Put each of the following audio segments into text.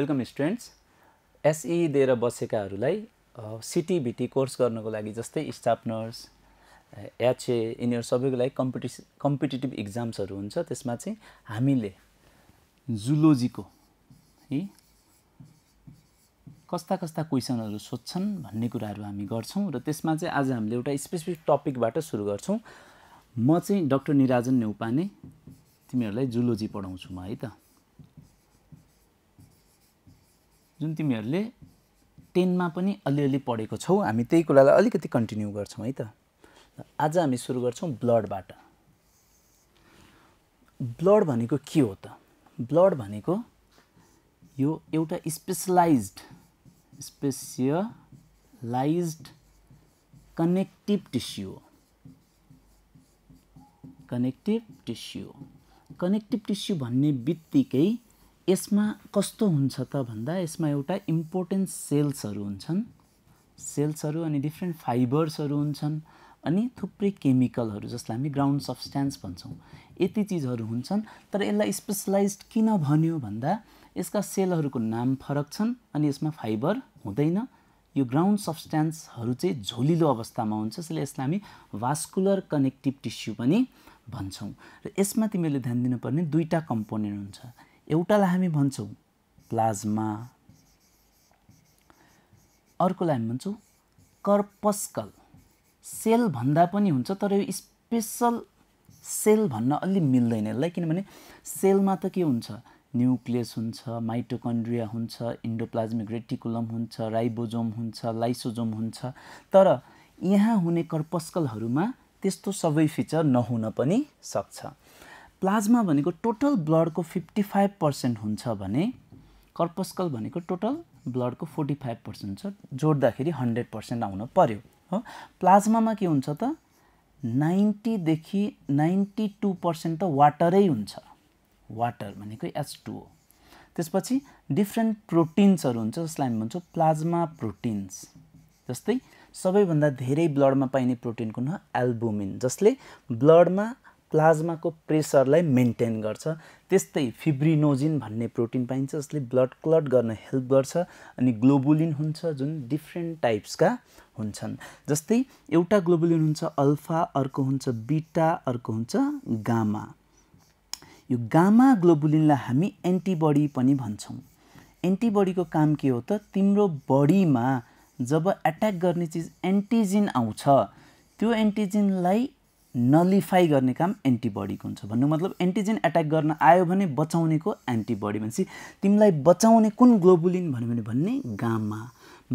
welcome students एसई e दिएर बसेकाहरूलाई सिटिभिटी course गर्नको लागि जस्तै स्टाफ नर्स एचए यिनीहरू सबैको लागि कम्पिटिस कम्पिटेटिभ इक्जाम्सहरू हुन्छ त्यसमा चाहिँ हामीले जुलोजीको है कस्ता कस्ता क्वेसनहरू सोध्छन् भन्ने कुराहरू हामी गर्छौँ र त्यसमा चाहिँ आज हामीले एउटा स्पेसिफिक टपिकबाट सुरु गर्छौँ म चाहिँ डक्टर निराजन नेउपाने तिमीहरूलाई जुलोजी पढाउँछु म है त जुन तिमीहरूले टेनमा पनि अलिअलि पढेको छौ हामी त्यही कुरालाई अलिकति कन्टिन्यू गर्छौँ है त आज हामी सुरु गर्छौँ ब्लडबाट ब्लड भनेको के हो त ब्लड भनेको यो एउटा स्पेसलाइज स्पेसियलाइज कनेक्टिभ टिस्यु हो कनेक्टिभ टिस्यु कनेक्टिभ टिस्यु भन्ने बित्तिकै यसमा कस्तो हुन्छ त भन्दा यसमा एउटा इम्पोर्टेन्ट सेल्सहरू हुन्छन् सेल्सहरू अनि डिफ्रेन्ट फाइबर्सहरू हुन्छन् अनि थुप्रै केमिकलहरू जसलाई हामी ग्राउन्ड सब्सट्यान्स भन्छौँ यति चिजहरू हुन्छन् तर यसलाई स्पेसलाइज किन भन्यो भन्दा यसका सेलहरूको नाम फरक छन् अनि यसमा फाइबर हुँदैन यो ग्राउन्ड सब्सट्यान्सहरू चाहिँ झोलिलो अवस्थामा हुन्छ त्यसले यसलाई हामी भास्कुलर कनेक्टिभ टिस्यु पनि भन्छौँ र यसमा तिमीहरूले ध्यान दिनुपर्ने दुईवटा कम्पोनेन्ट हुन्छ एउटालाई हामी भन्छौँ प्लाज्मा अर्कोलाई हामी भन्छौँ कर्पस्कल सेल भन्दा पनि हुन्छ तर यो स्पेसल सेल भन्न अलि मिल्दैन यसलाई किनभने सेलमा त के हुन्छ न्युक्लियस हुन्छ माइटोकन्ड्रिया हुन्छ इन्डोप्लाज्मिक रेटिकुलम हुन्छ राइबोजोम हुन्छ लाइसोजोम हुन्छ तर यहाँ हुने कर्पस्कलहरूमा त्यस्तो सबै फिचर नहुन पनि सक्छ प्लाज्मा भनेको टोटल ब्लडको फिफ्टी फाइभ पर्सेन्ट हुन्छ भने कर्पस्कल भनेको टोटल ब्लडको फोर्टी फाइभ पर्सेन्ट छ जोड्दाखेरि हन्ड्रेड पर्सेन्ट आउनु पर्यो हो प्लाज्मामा के हुन्छ त नाइन्टीदेखि नाइन्टी टू पर्सेन्ट त वाटरै हुन्छ वाटर भनेको एच टू हो त्यसपछि डिफ्रेन्ट प्रोटिन्सहरू हुन्छ जसलाई हामी भन्छौँ प्लाज्मा प्रोटिन्स जस्तै सबैभन्दा धेरै ब्लडमा पाइने प्रोटिनको नाम एल्बुमिन जसले ब्लडमा प्लाज्माको प्रेसरलाई मेन्टेन गर्छ त्यस्तै फिब्रिनोजिन भन्ने प्रोटिन पाइन्छ जसले ब्लड क्लट गर्न हेल्प गर्छ अनि ग्लोबुलिन हुन्छ जुन डिफ्रेन्ट टाइप्सका हुन्छन् जस्तै एउटा ग्लोबुलिन हुन्छ अल्फा अर्को हुन्छ बिटा अर्को हुन्छ गामा यो गामा ग्लोबुलिनलाई हामी एन्टिबडी पनि भन्छौँ एन्टिबडीको काम के हो त तिम्रो बडीमा जब एट्याक गर्ने चिज एन्टिजिन आउँछ त्यो एन्टिजिनलाई नलिफाई गर्ने काम एन्टिबडीको हुन्छ भन्नु मतलब एन्टिजेन एट्याक गर्न आयो भने बचाउनेको एन्टिबडी भनेपछि तिमीलाई बचाउने कुन ग्लोबुलिन भन्यो भने भन्ने गामा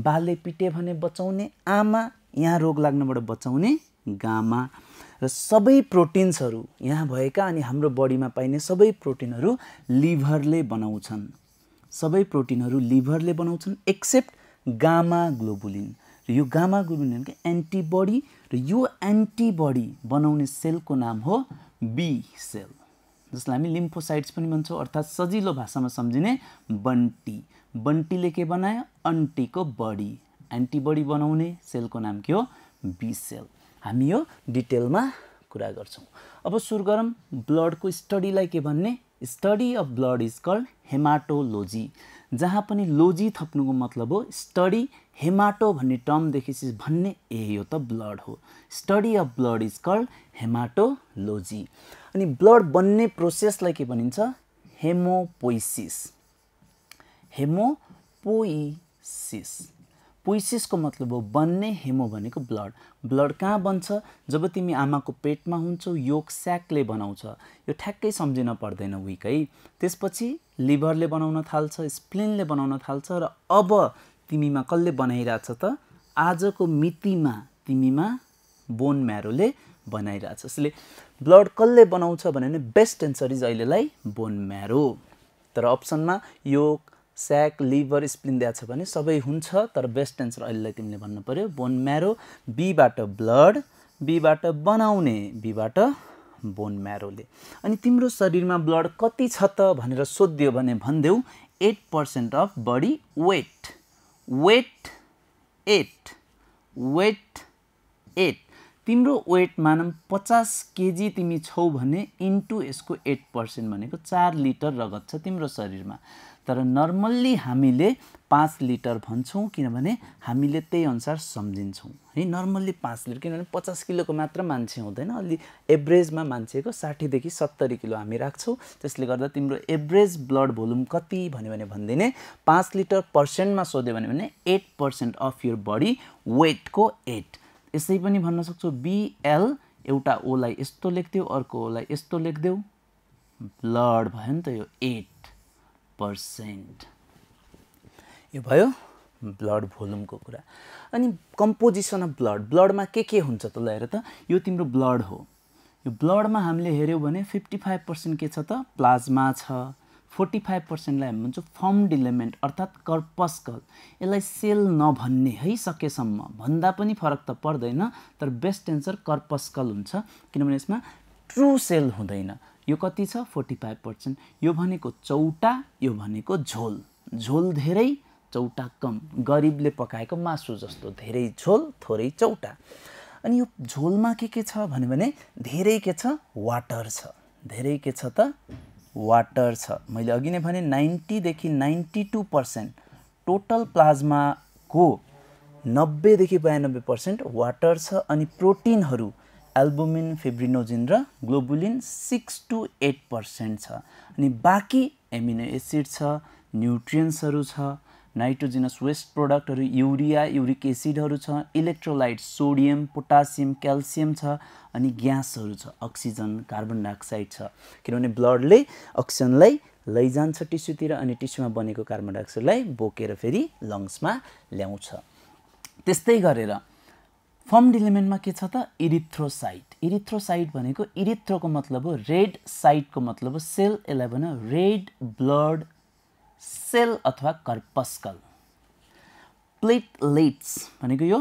बालले पिटे भने बचाउने आमा यहाँ रोग लाग्नबाट बचाउने गामा र सबै प्रोटिन्सहरू यहाँ भएका अनि हाम्रो बडीमा पाइने सबै प्रोटिनहरू लिभरले बनाउँछन् सबै प्रोटिनहरू लिभरले बनाउँछन् एक्सेप्ट गामा ग्लोबुलिन र यो गामा भनेको एन्टिबडी र यो एन्टिबडी बनाउने सेलको नाम हो बी सेल जसलाई हामी लिम्फोसाइट्स पनि भन्छौँ अर्थात् सजिलो भाषामा सम्झिने बन्टी बन्टीले के बनायो अन्टीको बडी एन्टिबडी बनाउने सेलको नाम के हो बी सेल हामी यो डिटेलमा कुरा गर्छौँ अब सुरगरम गरौँ ब्लडको स्टडीलाई के भन्ने study of blood is called haematology जहाँ पनि लोजी थप्नुको मतलब हो स्टडी हेमाटो भन्ने टर्मदेखि भन्ने ए यो त ब्लड हो study of blood is called haematology अनि ब्लड बन्ने प्रोसेसलाई के भनिन्छ हेमोपोइसिस हेमोपोइसिस पोइसिसको मतलब हो बन्ने हेमो भनेको ब्लड ब्लड कहाँ बन्छ जब तिमी आमाको पेटमा हुन्छौ योग स्याकले बनाउँछ यो ठ्याक्कै सम्झिन पर्दैन विक है त्यसपछि लिभरले बनाउन थाल्छ स्प्लिनले बनाउन थाल्छ र अब तिमीमा कसले बनाइरहेछ त आजको मितिमा तिमीमा बोन म्यारोले बनाइरहेछ यसले ब्लड कसले बनाउँछ भने बेस्ट एन्सर इज अहिलेलाई बोन म्यारो तर अप्सनमा योग स्याक लिभर स्प्लिन दिएको छ भने सबै हुन्छ तर बेस्ट एन्सर अहिलेलाई तिमीले भन्नु पऱ्यो बोन म्यारो बीबाट ब्लड बीबाट बनाउने बीबाट बोन म्यारोले अनि तिम्रो शरीरमा ब्लड कति छ त भनेर सोधिदियो भने भनिदेऊ eight percent of body weight weight eight weight eight तिम्रो वेट मानम पचास केजी तिमी छौ भने इन्टु यसको एट पर्सेन्ट भनेको चार लिटर रगत छ तिम्रो शरीरमा तर नर्मल्ली हामीले पाँच लिटर भन्छौँ किनभने हामीले त्यही अनुसार सम्झिन्छौँ है नर्मल्ली पाँच लिटर किनभने पचास किलोको मात्र मान्छे हुँदैन अलि एभरेजमा मान्छेको साठीदेखि सत्तरी किलो हामी राख्छौँ त्यसले गर्दा तिम्रो एभरेज ब्लड भोल्युम कति भन्यो भने भनिदिने पाँच लिटर पर्सेन्टमा सोध्यो भने eight percent of your body वेटको एट यसै पनि भन्न सक्छौँ बिएल एउटा ओलाई यस्तो लेखिदेऊ अर्को ओलाई यस्तो लेखिदेऊ ब्लड भयो नि त यो एट पर्सेन्ट यो भयो ब्लड भोल्युमको कुरा अनि कम्पोजिसन अफ ब्लड ब्लडमा के के हुन्छ त ल हेर त यो तिम्रो ब्लड हो यो ब्लडमा हामीले हेऱ्यौँ भने फिफ्टी फाइभ पर्सेन्ट के छ त प्लाज्मा छ फोर्टी फाइभ पर्सेन्टलाई हामी भन्छौँ फर्म डिलेमेन्ट अर्थात् कर्पस्कल यसलाई सेल नभन्ने है सकेसम्म भन्दा पनि फरक त पर्दैन तर बेस्ट एन्सर कर्पस्कल हुन्छ किनभने यसमा ट्रु सेल हुँदैन यो कति छ फोर्टी फाइभ पर्सेन्ट यो भनेको चौटा यो भनेको झोल झोल धेरै चौटा कम गरिबले पकाएको मासु जस्तो धेरै झोल थोरै चौटा अनि यो झोलमा के के छ भन्यो भने धेरै के छ वाटर छ धेरै के छ त वाटर छ मैले अघि नै भने नाइन्टीदेखि नाइन्टी टू पर्सेन्ट टोटल प्लाज्माको नब्बेदेखि बयानब्बे पर्सेन्ट वाटर छ अनि प्रोटिनहरू एल्बुमिन फेब्रिनोजिन र globulin six to eight percent छ अनि बाँकी एमिनो एसिड छ न्युट्रियन्सहरू छ नाइट्रोजिनस वेस्ट प्रोडक्टहरू युरिया युरिक एसिडहरू छ इलेक्ट्रोलाइट सोडियम पोटासियम क्याल्सियम छ अनि ग्यासहरू छ अक्सिजन कार्बन डाइअक्साइड छ किनभने ब्लडले अक्सिजनलाई लैजान्छ टिस्युतिर अनि टिस्युमा बनेको कार्बन डाइअक्साइडलाई बोकेर फेरि लङ्समा ल्याउँछ त्यस्तै गरेर फर्म डिलिमेन्टमा के छ त इरिथ्रोसाइट इरिथ्रोसाइट भनेको इरिथ्रोको मतलब हो रेड साइटको मतलब हो सेल यसलाई भन रेड ब्लड सेल अथवा कर्पस्कल प्लेटलेट्स भनेको यो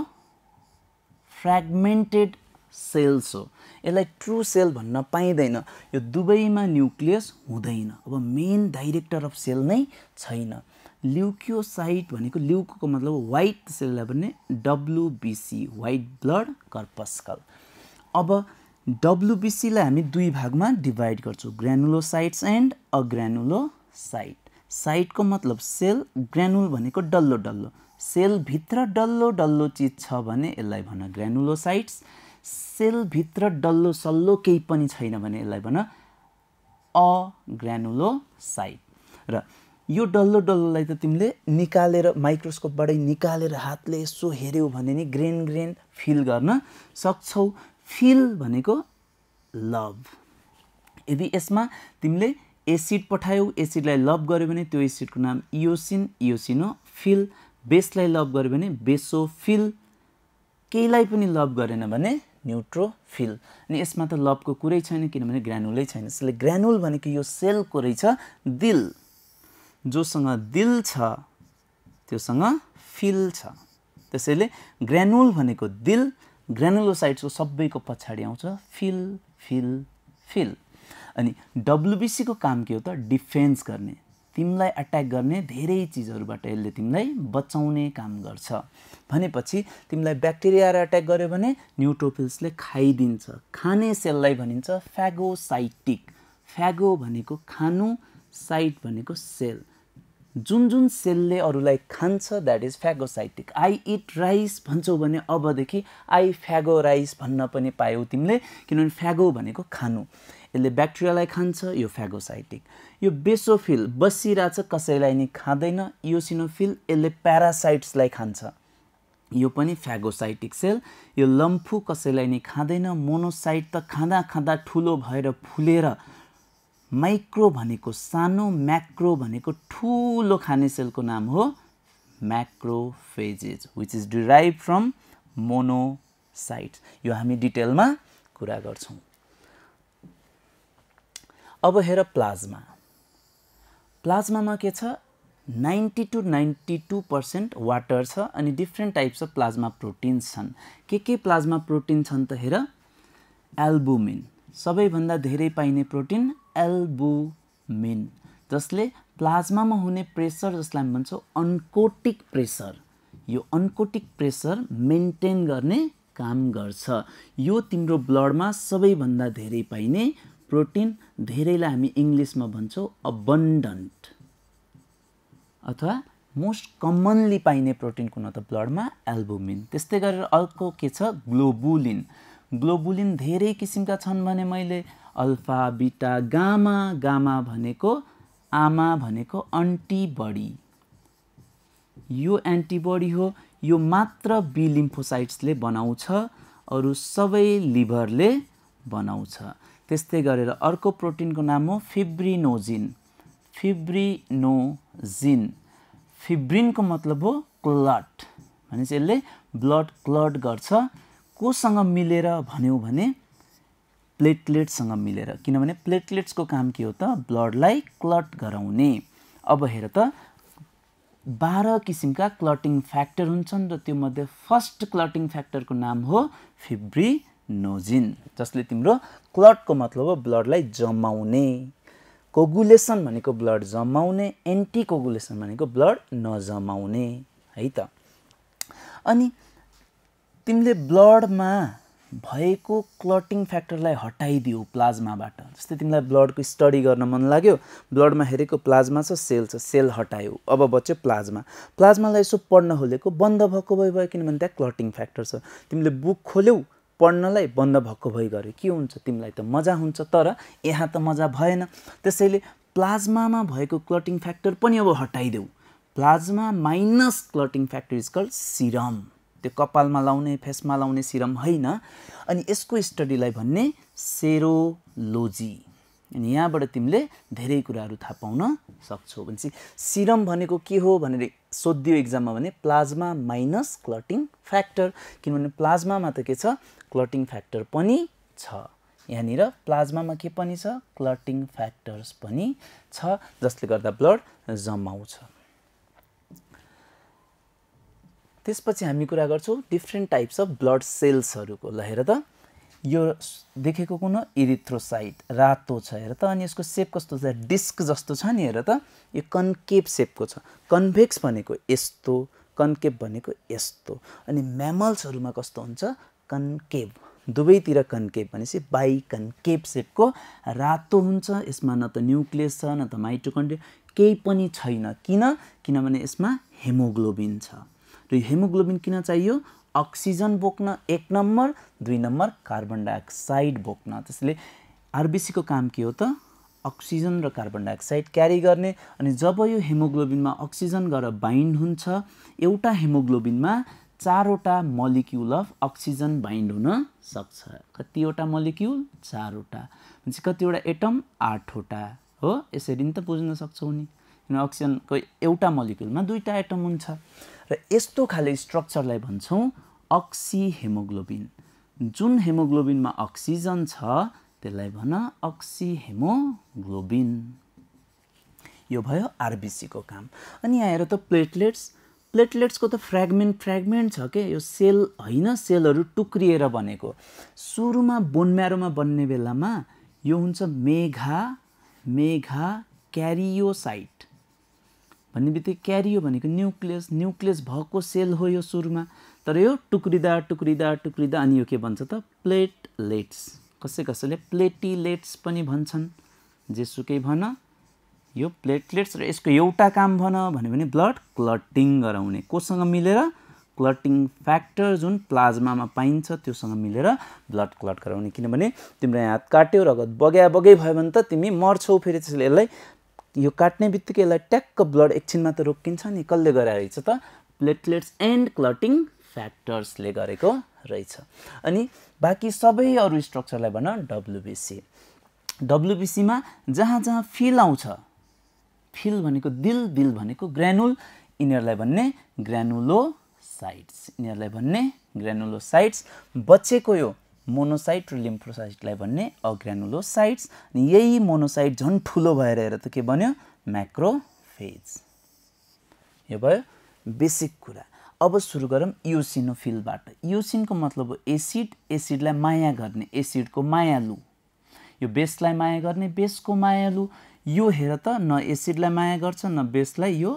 फ्रेग्मेन्टेड सेल्स हो यसलाई ट्रु सेल भन्न पाइँदैन यो दुवैमा न्युक्लियस हुँदैन अब मेन डाइरेक्टर अफ सेल नै छैन ल्युक्योसाइट भनेको ल्युको मतलब वाइट त्यसैलाई भन्ने डब्लुबिसी वाइट ब्लड कर्पस्कल अब डब्लुबिसीलाई हामी दुई भागमा डिभाइड गर्छौँ ग्र्यानुलोसाइट्स एन्ड साइट साइटको मतलब सेल ग्रेनुल भनेको डल्लो डल्लो सेलभित्र डल्लो डल्लो चिज छ भने यसलाई भन ग्रानुलोसाइट्स सेलभित्र डल्लो सल्लो केही पनि छैन भने यसलाई भन साइट र यो डल्लो डल्लोलाई त तिमीले निकालेर माइक्रोस्कोपबाटै निकालेर हातले यसो हेऱ्यौ भने नि ग्रेन ग्रेन फिल गर्न सक्छौ फिल भनेको लभ यदि यसमा तिमीले एसिड पठायौ एसिडलाई लभ गर्यो भने त्यो एसिडको नाम इयोसिन इयोसिनो फिल बेसलाई लभ गर्यो भने बेसो फिल केहीलाई पनि लभ गरेन भने न्युट्रोफिल अनि यसमा त लभको कुरै छैन किनभने ग्रानुलै छैन यसले ग्रानुल भनेको यो सेलको रहेछ दिल जोसँग दिल छ त्योसँग फिल छ त्यसैले ग्रेनुल भनेको दिल ग्रेनुलोसाइट्सको सबैको पछाडि आउँछ फिल फिल फिल अनि डब्लुबिसीको काम के हो त डिफेन्स गर्ने तिमीलाई एट्याक गर्ने धेरै चिजहरूबाट यसले तिमीलाई बचाउने काम गर्छ भनेपछि तिमीलाई ब्याक्टेरियाले एट्याक गर्यो भने न्युट्रोफिल्सले खाइदिन्छ खाने सेललाई भनिन्छ फ्यागोसाइटिक फ्यागो भनेको खानु साइट भनेको सेल जुन जुन सेलले अरूलाई खान्छ that is phagocytic I eat rice भन्छौ भने अबदेखि आई फ्यागो राइस भन्न पनि पायौ तिमीले किनभने फ्यागो भनेको खानु यसले ब्याक्टेरियालाई खान्छ यो फ्यागोसाइटिक यो बेसोफिल बसिरहेछ कसैलाई नि खाँदैन यो सिनोफिल यसले प्यारासाइट्सलाई खान्छ यो पनि फ्यागोसाइटिक सेल यो लम्फू कसैलाई नि खाँदैन मोनोसाइट त खाँदा खाँदा ठुलो भएर फुलेर माइक्रो भनेको सानो म्याक्रो भनेको ठुलो खाने सेलको नाम हो macrophages which is derived from monocyte यो हामी डिटेलमा कुरा गर्छौँ अब हेर प्लाज्मा प्लाज्मामा के छ ninety two ninety two percent water छ अनि different types of plasma proteins छन् के के प्लाज्मा प्रोटिन छन् त हेर एल्बुमिन सबैभन्दा धेरै पाइने प्रोटिन एल्बुमिन जसले प्लाज्मामा हुने प्रेसर जसलाई हामी भन्छौँ अन्कोटिक प्रेसर यो अन्कोटिक प्रेसर मेन्टेन गर्ने काम गर्छ यो तिम्रो ब्लडमा सबैभन्दा धेरै पाइने प्रोटिन धेरैलाई हामी इङ्ग्लिसमा भन्छौँ अबन्डन्ट अथवा मोस्ट कमनली पाइने प्रोटिन कुन त ब्लडमा एल्बुमिन त्यस्तै गरेर अर्को के छ ग्लोबुलिन ग्लोबुलिन धेरै किसिमका छन् भने मैले अल्फा बिटा गामा गामा भनेको आमा भनेको एन्टिबडी यो एन्टिबडी हो यो मात्र बी लिम्फोसाइट्सले बनाउँछ अरू सबै लिभरले बनाउँछ त्यस्तै गरेर अर्को प्रोटिनको नाम हो फिब्रिनोजिन फिब्रिनोजिन फिब्रिनको मतलब हो क्लट भनेपछि यसले ब्लड क्लट गर्छ कोसँग मिलेर भन्यौँ भने प्लेटलेट्ससँग मिलेर किनभने प्लेटलेट्सको काम के हो त ब्लडलाई क्लट गराउने अब हेर त बाह्र किसिमका क्लटिङ फ्याक्टर हुन्छन् र त्योमध्ये फर्स्ट क्लटिङ फ्याक्टरको नाम हो फिब्रिनोजिन जसले तिम्रो क्लटको मतलब हो ब्लडलाई जमाउने कोगुलेसन भनेको ब्लड जमाउने एन्टी कोगुलेसन भनेको ब्लड नजमाउने है त अनि तिमीले ब्लडमा भएको क्लटिङ फ्याक्टरलाई हटाइदियो प्लाज्माबाट जस्तै तिमीलाई ब्लडको स्टडी गर्न मन लाग्यो ब्लडमा हेरेको प्लाज्मा छ सेल छ सेल हटायो अब बच्यो प्लाज्मा प्लाज्मालाई यसो पढ्न खोलेको बन्द भएको भइ भयो किनभने त्यहाँ क्लटिङ फ्याक्टर छ तिमीले बुक खोल्यौ पढ्नलाई बन्द भएको भइ गऱ्यो के हुन्छ तिमीलाई त मजा हुन्छ तर यहाँ त मजा भएन त्यसैले प्लाज्मामा भएको क्लटिङ फ्याक्टर पनि अब हटाइदेऊ plasma minus clotting factor is called serum त्यो कपालमा लाउने फेसमा लाउने सिरम होइन अनि यसको स्टडीलाई भन्ने सेरोलोजी अनि यहाँबाट तिमीले धेरै कुराहरू थाहा पाउन सक्छौ भनेपछि सिरम भनेको के हो भनेर सोधियो इक्जाममा भने प्लाज्मा माइनस क्लटिङ फ्याक्टर किनभने प्लाज्मामा त के छ क्लटिङ फ्याक्टर पनि छ यहाँनिर प्लाज्मामा के पनि छ क्लटिङ फ्याक्टर्स पनि छ जसले गर्दा ब्लड जमाउँछ त्यसपछि हामी कुरा गर्छौँ डिफ्रेन्ट टाइप्स अफ ब्लड सेल्सहरूको ल हेर त यो देखेको कुन इरिथ्रोसाइट रातो छ हेर त अनि यसको सेप कस्तो छ डिस्क जस्तो छ नि हेर त यो कन्केप सेपको छ कन्भेक्स भनेको यस्तो कन्केप भनेको यस्तो अनि म्यामल्सहरूमा कस्तो हुन्छ कन्केप दुवैतिर कन्केप भनेपछि बाई कन्केप सेपको रातो हुन्छ यसमा न त न्युक्लियस छ न त माइटोकन्ड्रिया केही पनि छैन किन किनभने यसमा हेमोग्लोबिन छ र यो हेमोग्लोबिन किन चाहियो अक्सिजन बोक्न एक नम्बर दुई नम्बर कार्बन डाइअक्साइड बोक्न त्यसले आरबिसीको काम के हो त अक्सिजन र कार्बन डाइअक्साइड क्यारी गर्ने अनि जब यो हेमोग्लोबिनमा अक्सिजन गएर बाइन्ड हुन्छ एउटा हेमोग्लोबिनमा चारवटा मलिक्युल अफ अक्सिजन बाइन्ड हुन सक्छ कतिवटा मलिक्युल चारवटा भनेपछि कतिवटा एटम आठवटा हो यसरी नि त बुझ्न सक्छौँ नि किन अक्सिजनको एउटा मलिक्युलमा दुईवटा एटम हुन्छ र यस्तो खाले स्ट्रक्चरलाई भन्छौँ हेमोग्लोबिन जुन हेमोग्लोबिनमा अक्सिजन छ त्यसलाई भन अक्सी हेमोग्लोबिन यो भयो आरबिसीको काम अनि यहाँ हेर त प्लेटलेट्स प्लेटलेट्सको त फ्रेग्मेन्ट फ्रेग्मेन्ट छ के यो सेल होइन सेलहरू टुक्रिएर बनेको सुरुमा बोनम्यारोमा बन्ने बेलामा यो हुन्छ मेघा मेघा क्यारियोसाइट भन्ने बित्तिकै क्यारियो भनेको न्युक्लियस न्युक्लियस भएको सेल हो यो सुरुमा तर यो टुक्रिँदा टुक्रिँदा टुक्रिँदा अनि यो के भन्छ त प्लेटलेट्स कसै कसैले प्लेटिलेट्स पनि भन्छन् जेसुकै भन यो प्लेटलेट्स र यसको एउटा काम भन भन्यो भने ब्लड क्लटिङ गराउने कोसँग मिलेर क्लटिङ फ्याक्टर जुन प्लाज्मामा पाइन्छ त्योसँग मिलेर ब्लड क्लट गराउने किनभने तिम्रो हात काट्यो रगत बग्या बगै भयो भने त तिमी मर्छौ फेरि त्यसले यसलाई यो काट्ने बित्तिकै यसलाई ट्याक्क ब्लड एकछिनमा त रोकिन्छ नि कसले रहेछ त प्लेटलेट्स एन्ड क्लटिङ फ्याक्टर्सले गरेको रहेछ अनि बाँकी सबै अरू स्ट्रक्चरलाई भन डब्लुबिसी डब्लुबिसीमा जहाँ जहाँ फिल आउँछ फिल भनेको दिल दिल भनेको ग्रानुल यिनीहरूलाई भन्ने ग्रानुलो साइट्स यिनीहरूलाई भन्ने ग्रानुलो साइट्स बचेको यो मोनोसाइट र लिम्फोसाइटलाई भन्ने अग्रानुलोसाइट्स अनि यही मोनोसाइट झन् ठुलो भएर हेर त के बन्यो म्याक्रोफेज यो भयो बेसिक कुरा अब सुरु गरौँ युसिनोफिलबाट युसिनको मतलब हो एसिड एसिडलाई माया गर्ने एसिडको मायालु यो बेसलाई माया गर्ने बेसको मायालु यो हेर त न एसिडलाई माया गर्छ न बेसलाई यो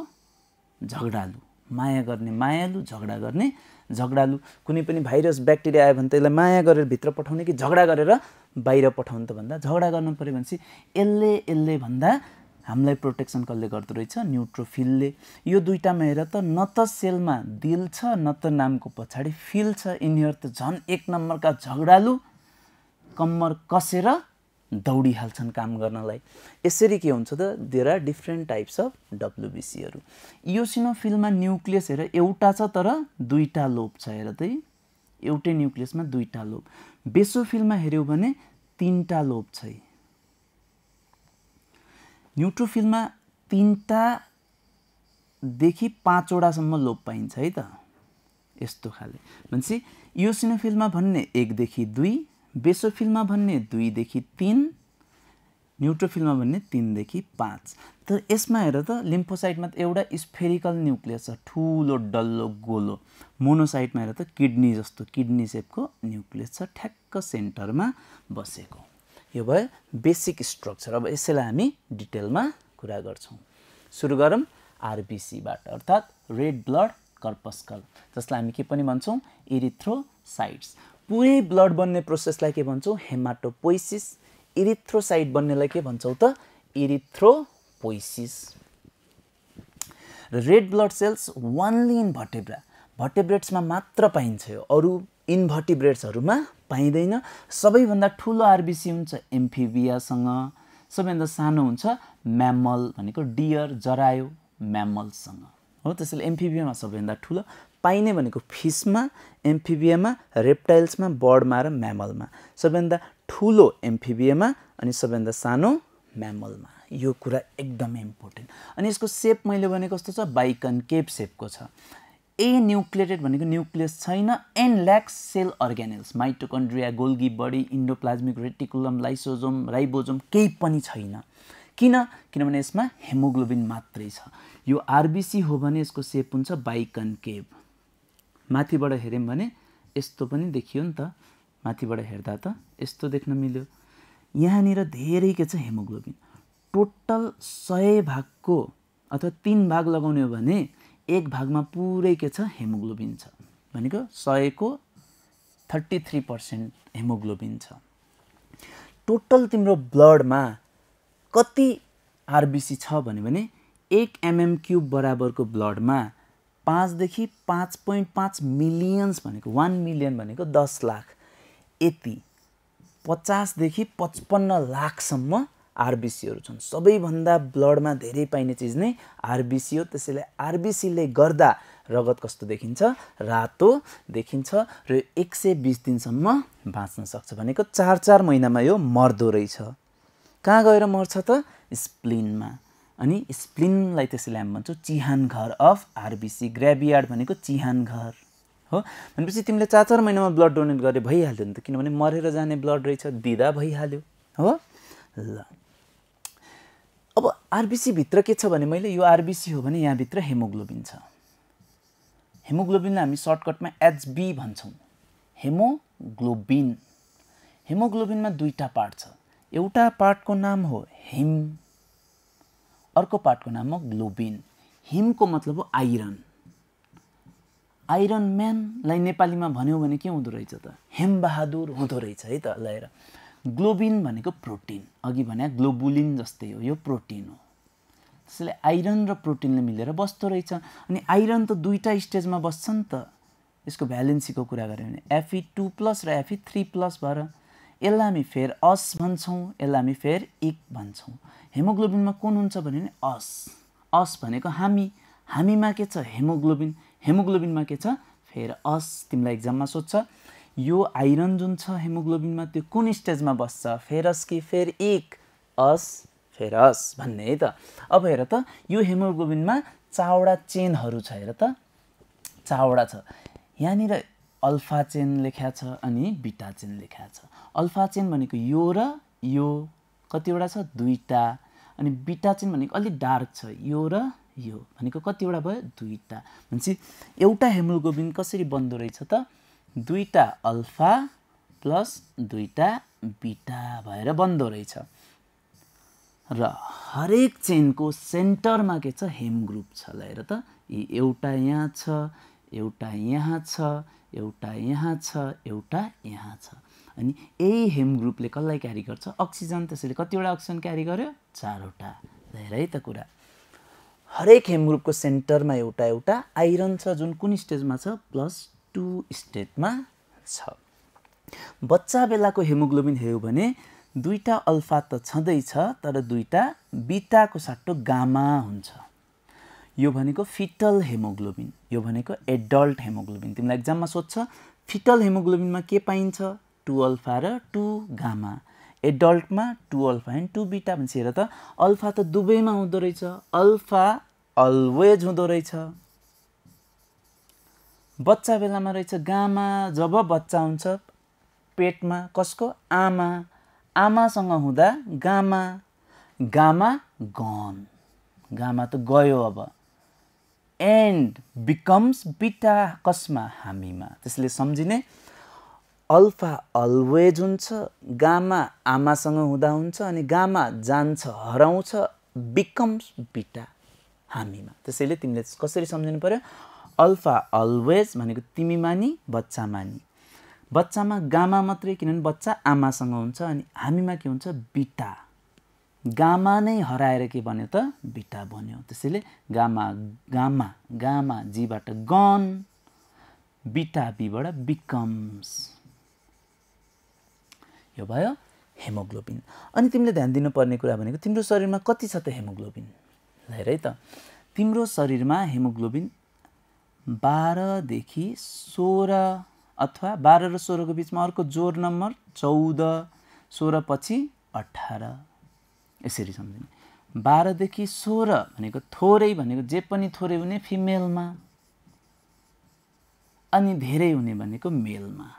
झगडालु माया गर्ने मायालु झगडा गर्ने झगडालु कुनै पनि भाइरस ब्याक्टेरिया आयो भने त्यसलाई माया गरेर भित्र पठाउने कि झगडा गरेर बाहिर पठाउनु त भन्दा झगडा गर्नु पऱ्यो भनेपछि यसले यसले भन्दा हामीलाई प्रोटेक्सन कसले गर्दो रहेछ न्युट्रोफिलले यो दुइटामा हेर त न त सेलमा दिल छ न त नामको पछाडि फिल छ यिनीहरू त झन् एक नम्बरका झगडालु कम्मर कसेर दौडिहाल्छन् काम गर्नलाई यसरी के हुन्छ त there are different types of डब्लुबिसीहरू इयोसिनोफिलमा न्युक्लियस हेर एउटा छ तर दुईवटा लोप छ हेर त एउटै न्युक्लियसमा दुईवटा लोप बेसोफिलमा हेऱ्यौँ भने तिनवटा लोप छ न्युट्रोफिलमा तिनवटादेखि पाँचवटासम्म लोप पाइन्छ है त यस्तो खाले भनेपछि योसिनोफिलमा भन्ने एकदेखि दुई बेसोफिलमा भन्ने दुईदेखि तिन न्युट्रोफिलमा भन्ने तिनदेखि पाँच तर यसमा हेर त लिम्फोसाइटमा त एउटा स्फेरिकल न्युक्लियस छ ठुलो डल्लो गोलो मोनोसाइटमा हेर त किडनी जस्तो किडनी सेपको न्युक्लियस छ ठ्याक्क सेन्टरमा बसेको यो भयो बेसिक स्ट्रक्चर अब यसैलाई हामी डिटेलमा कुरा गर्छौँ सुरु गरौँ आरबिसीबाट अर्थात् रेड ब्लड कर्पस्कल जसलाई हामी के पनि भन्छौँ इरिथ्रोसाइट्स पुरै ब्लड बन्ने प्रोसेसलाई के भन्छौँ हेमाटोपोइसिस इरिथ्रोसाइट बन्नेलाई के भन्छौँ त इरिथ्रोपोइसिस र red blood cells only in vertebra भटेब्रेट्समा मात्र पाइन्छ यो अरू इन्भर्टिब्रेट्सहरूमा पाइँदैन सबैभन्दा ठुलो आरबिसी हुन्छ एम्फिबियासँग सबैभन्दा सानो हुन्छ म्यामल भनेको डियर जरायो म्यामलसँग हो त्यसैले एम्फिबियामा सबैभन्दा ठुलो पाइने भनेको फिसमा एम्फिबियामा रेप्टाइल्समा बर्डमा र म्यामलमा सबैभन्दा ठुलो एम्फिबियामा अनि सबैभन्दा सानो म्यामलमा यो कुरा एकदमै इम्पोर्टेन्ट अनि यसको सेप मैले भने कस्तो छ बाइकन केप सेपको छ ए न्युक्लिएटेड भनेको न्युक्लियस छैन and lacks cell organelles mitochondria Golgi body endoplasmic reticulum lysosome ribosome केही पनि छैन किन किनभने यसमा हेमोग्लोबिन मात्रै छ यो आरबिसी हो भने यसको सेप हुन्छ बाइकन केप माथिबाट हेऱ्यौँ भने यस्तो पनि देखियो नि त माथिबाट हेर्दा त यस्तो देख्न मिल्यो यहाँनिर धेरै के छ हेमोग्लोबिन टोटल सय भागको अथवा तिन भाग लगाउने हो भने एक भागमा पुरै के छ हेमोग्लोबिन छ भनेको सयको थर्टी थ्री पर्सेन्ट हेमोग्लोबिन छ टोटल तिम्रो ब्लडमा कति आरबिसी छ भन्यो भने एक एमएम क्युब बराबरको ब्लडमा पाँचदेखि पाँच पोइन्ट पाँच मिलियन्स भनेको वान मिलियन भनेको दस लाख यति पचासदेखि पचपन्न लाखसम्म आरबिसीहरू छन् सबैभन्दा ब्लडमा धेरै पाइने चिज नै आरबिसी हो त्यसैले आरबिसीले गर्दा रगत कस्तो देखिन्छ रातो देखिन्छ र एक सय बिस दिनसम्म बाँच्न सक्छ भनेको चार चार महिनामा यो मर्दो रहेछ कहाँ गएर मर्छ त स्प्लिनमा अनि स्प्लिनलाई त्यसैले हामी भन्छौँ चिहान घर अफ आरबिसी ग्रेभयार्ड भनेको चिहान घर हो भनेपछि तिमीले चार चार महिनामा ब्लड डोनेट गरे भइहाल्यो नि त किनभने मरेर जाने ब्लड रहेछ दिँदा भइहाल्यो हो ल अब आरबिसीभित्र के छ भने मैले यो आरबिसी हो भने यहाँभित्र हेमोग्लोबिन छ हेमोग्लोबिनलाई हामी सर्टकटमा एचबी भन्छौँ हेमोग्लोबिन हेमोग्लोबिनमा दुईवटा पार्ट छ एउटा पार्टको नाम हो हेम अर्को पार्टको नाम हो ग्लोबिन हिमको मतलब हो आइरन आइरन म्यानलाई नेपालीमा भन्यो भने के हुँदो रहेछ त हेमबहादुर हुँदो रहेछ है त ल ग्लोबिन भनेको प्रोटिन अघि भने ग्लोबुलिन जस्तै हो यो प्रोटिन हो त्यसैले आइरन र प्रोटिनले मिलेर बस्दो रहेछ अनि आइरन त दुईवटा स्टेजमा बस्छ नि त यसको भ्यालेन्सीको कुरा गऱ्यो भने एफई टू प्लस र एफई थ्री प्लस भएर यसलाई हामी फेर अस भन्छौँ यसलाई हामी फेर एक भन्छौँ हेमोग्लोबिनमा कुन हुन्छ भने भने अस अस भनेको हामी हामीमा के छ हेमोग्लोबिन हेमोग्लोबिनमा के छ फेर अस तिमीलाई इक्जाममा सोध्छ यो आइरन जुन छ हेमोग्लोबिनमा त्यो कुन स्टेजमा बस्छ फेरस कि फेर एक अस फेरस भन्ने है त अब हेर त यो हेमोग्लोबिनमा चावडा चेनहरू छ हेर त चावडा छ यहाँनिर अल्फा चेन लेखा छ अनि बिटा चेन लेखा छ अल्फा चेन भनेको यो र यो कतिवटा छ दुईवटा अनि बिटा चाहिँ भनेको अलिक डार्क छ यो र यो भनेको कतिवटा भयो दुईवटा भनेपछि एउटा हेमोग्लोबिन कसरी बन्दो रहेछ त दुईवटा अल्फा प्लस दुईवटा बिटा भएर बन्दो रहेछ र हरेक चेनको सेन्टरमा के छ हेम ग्रुप छ ल हेर त यी एउटा यहाँ छ एउटा यहाँ छ एउटा यहाँ छ एउटा यहाँ छ अनि यही हेम ग्रुपले कसलाई क्यारी गर्छ अक्सिजन त्यसैले कतिवटा अक्सिजन क्यारी गर्यो चारवटा धेरै त कुरा हरेक हेम ग्रुपको सेन्टरमा एउटा एउटा आइरन छ जुन कुन स्टेजमा छ प्लस टु स्टेजमा छ बच्चा बेलाको हेमोग्लोबिन हेऱ्यो भने दुईवटा अल्फा त छँदैछ तर दुईवटा बिटाको साटो गामा हुन्छ यो भनेको फिटल हेमोग्लोबिन यो भनेको एडल्ट हेमोग्लोबिन तिमीलाई एक्जाममा सोध्छ फिटल हेमोग्लोबिनमा के पाइन्छ टु अल्फा र टु गामा एडल्टमा टु अल्फा होइन टु बिटा भन्छ हेर त अल्फा त दुवैमा हुँदो रहेछ अल्फा अलवेज हुँदो रहेछ बच्चा बेलामा रहेछ गामा जब बच्चा हुन्छ पेटमा कसको आमा आमासँग हुँदा गामा गामा गन गामा त गयो अब एन्ड बिकम्स बिटा कसमा हामीमा त्यसले सम्झिने अल्फा अलवेज हुन्छ गामा आमासँग हुँदा हुन्छ अनि गामा जान्छ हराउँछ बिकम्स बिटा हामीमा त्यसैले तिमीले कसरी सम्झिनु पऱ्यो अल्फा अलवेज भनेको तिमी मानी बच्चा मानी बच्चामा गामा मात्रै किनभने बच्चा आमासँग हुन्छ अनि हामीमा के हुन्छ बिटा गामा नै हराएर के भन्यो त बिटा भन्यो त्यसैले गामा गामा गामा जीबाट गन बिटा बीबाट बिकम्स यो भयो हेमोग्लोबिन अनि तिमीले ध्यान दिनुपर्ने कुरा भनेको तिम्रो शरीरमा कति छ त हेमोग्लोबिन धेरै त तिम्रो शरीरमा हेमोग्लोबिन बाह्रदेखि सोह्र अथवा बाह्र र सोह्रको बिचमा अर्को जोर नम्बर चौध सोह्र पछि अठार यसरी सम्झिने बाह्रदेखि सोह्र भनेको थोरै भनेको जे पनि थोरै हुने फिमेलमा अनि धेरै हुने भनेको मेलमा